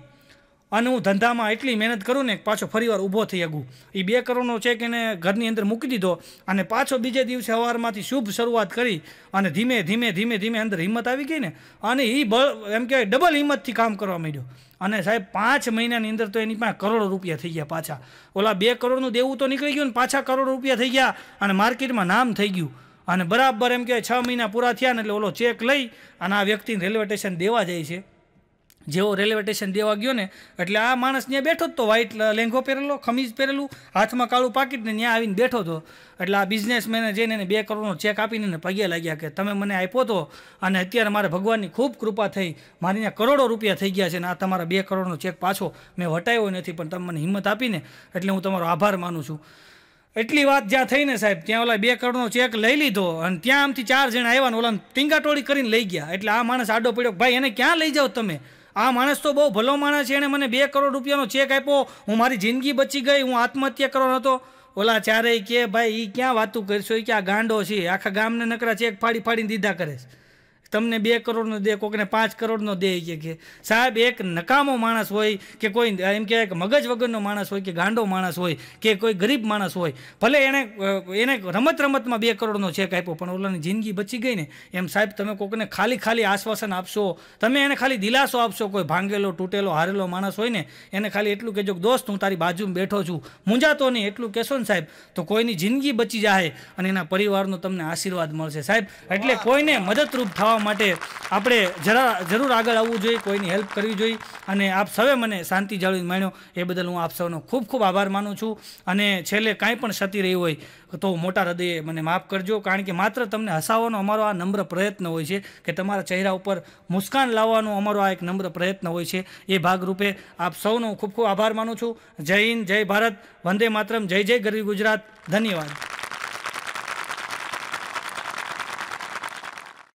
અને હું ધંધામાં એટલી મહેનત કરું ને પાછો ફરીવાર ઊભો થઈ શકું એ બે કરોડનો ચેક એને ઘરની અંદર મૂકી દીધો અને પાછો બીજે દિવસે સવારમાંથી શુભ શરૂઆત કરી અને ધીમે ધીમે ધીમે ધીમે અંદર હિંમત આવી ગઈ ને અને એ બ એમ કહેવાય ડબલ હિંમતથી કામ કરવા માંડ્યો અને સાહેબ પાંચ મહિનાની અંદર તો એની પાસે કરોડો રૂપિયા થઈ ગયા પાછા ઓલા બે કરોડનું દેવું તો નીકળી ગયું ને પાછા કરોડો રૂપિયા થઈ ગયા અને માર્કેટમાં નામ થઈ ગયું અને બરાબર એમ કે છ મહિના પૂરા થયા ને એટલે ઓલો ચેક લઈ અને આ વ્યક્તિને રેલવે સ્ટેશન દેવા જાય છે જેવો રેલવે સ્ટેશન દેવા ગયો ને એટલે આ માણસ ત્યાં બેઠો જ તો વ્હાઇટ લેંઘો પહેરેલો ખમીજ પહેરેલું હાથમાં કાળું પાકીટને ત્યાં આવીને બેઠો હતો એટલે આ બિઝનેસમેને જઈને એને બે કરોડનો ચેક આપીને એને પગે લાગ્યા કે તમે મને આપ્યો હતો અને અત્યારે મારે ભગવાનની ખૂબ કૃપા થઈ મારી ત્યાં કરોડો રૂપિયા થઈ ગયા છે અને આ તમારા બે કરોડનો ચેક પાછો મેં વટાયો નથી પણ તમે મને હિંમત આપીને એટલે હું તમારો આભાર માનું છું એટલી વાત જ્યાં થઈને સાહેબ ત્યાં ઓલા બે કરોડનો ચેક લઈ લીધો અને ત્યાં આમથી ચાર જણા આવ્યા ઓલા ટીંગાટોળી કરીને લઈ ગયા એટલે આ માણસ આડો પડ્યો ભાઈ એને ક્યાં લઈ જાઓ તમે આ માણસ તો બહુ ભલો માણસ છે એણે મને બે કરોડ રૂપિયાનો ચેક આપ્યો હું મારી જિંદગી બચી ગઈ હું આત્મહત્યા કરવાનો હતો ઓલા ચારેય કે ભાઈ એ ક્યાં વાતું કરશો એ ક્યાં ગાંડો છે આખા ગામને નકરા ચેક ફાડી ફાડીને દીધા કરે છે તમને બે કરોડનો દે કોઈકને પાંચ કરોડનો દે કે કે સાહેબ એક નકામો માણસ હોય કે કોઈ એમ કહેવાય કે મગજ વગરનો માણસ હોય કે ગાંડો માણસ હોય કે કોઈ ગરીબ માણસ હોય ભલે એણે એને રમત રમતમાં બે કરોડનો ચેક આપ્યો પણ ઓલાની જિંદગી બચી ગઈ ને એમ સાહેબ તમે કોઈકને ખાલી ખાલી આશ્વાસન આપશો તમે એને ખાલી દિલાસો આપશો કોઈ ભાંગેલો તૂટેલો હારેલો માણસ હોય ને એને ખાલી એટલું કહેજો કે દોસ્ત હું તારી બાજુમાં બેઠો છું મૂંઝાતો નહીં એટલું કહેશો ને સાહેબ તો કોઈની જિંદગી બચી જાય અને એના પરિવારનો તમને આશીર્વાદ મળશે સાહેબ એટલે કોઈને મદદરૂપ થવા માટે આપણે જરા જરૂર આગળ આવવું જોઈએ કોઈની હેલ્પ કરવી જોઈએ અને આપ સૌએ મને શાંતિ જાળવી માણ્યો એ બદલ હું આપ સૌનો ખૂબ ખૂબ આભાર માનું છું અને છેલ્લે કાંઈ પણ ક્ષતી રહી હોય તો મોટા હૃદયે મને માફ કરજો કારણ કે માત્ર તમને હસાવવાનો અમારો આ નમ્ર પ્રયત્ન હોય છે કે તમારા ચહેરા ઉપર મુસ્કાન લાવવાનો અમારો આ એક નમ્ર પ્રયત્ન હોય છે એ ભાગરૂપે આપ સૌનો ખૂબ ખૂબ આભાર માનું છું જય હિન્દ જય ભારત વંદે માતરમ જય જય ગરવી ગુજરાત ધન્યવાદ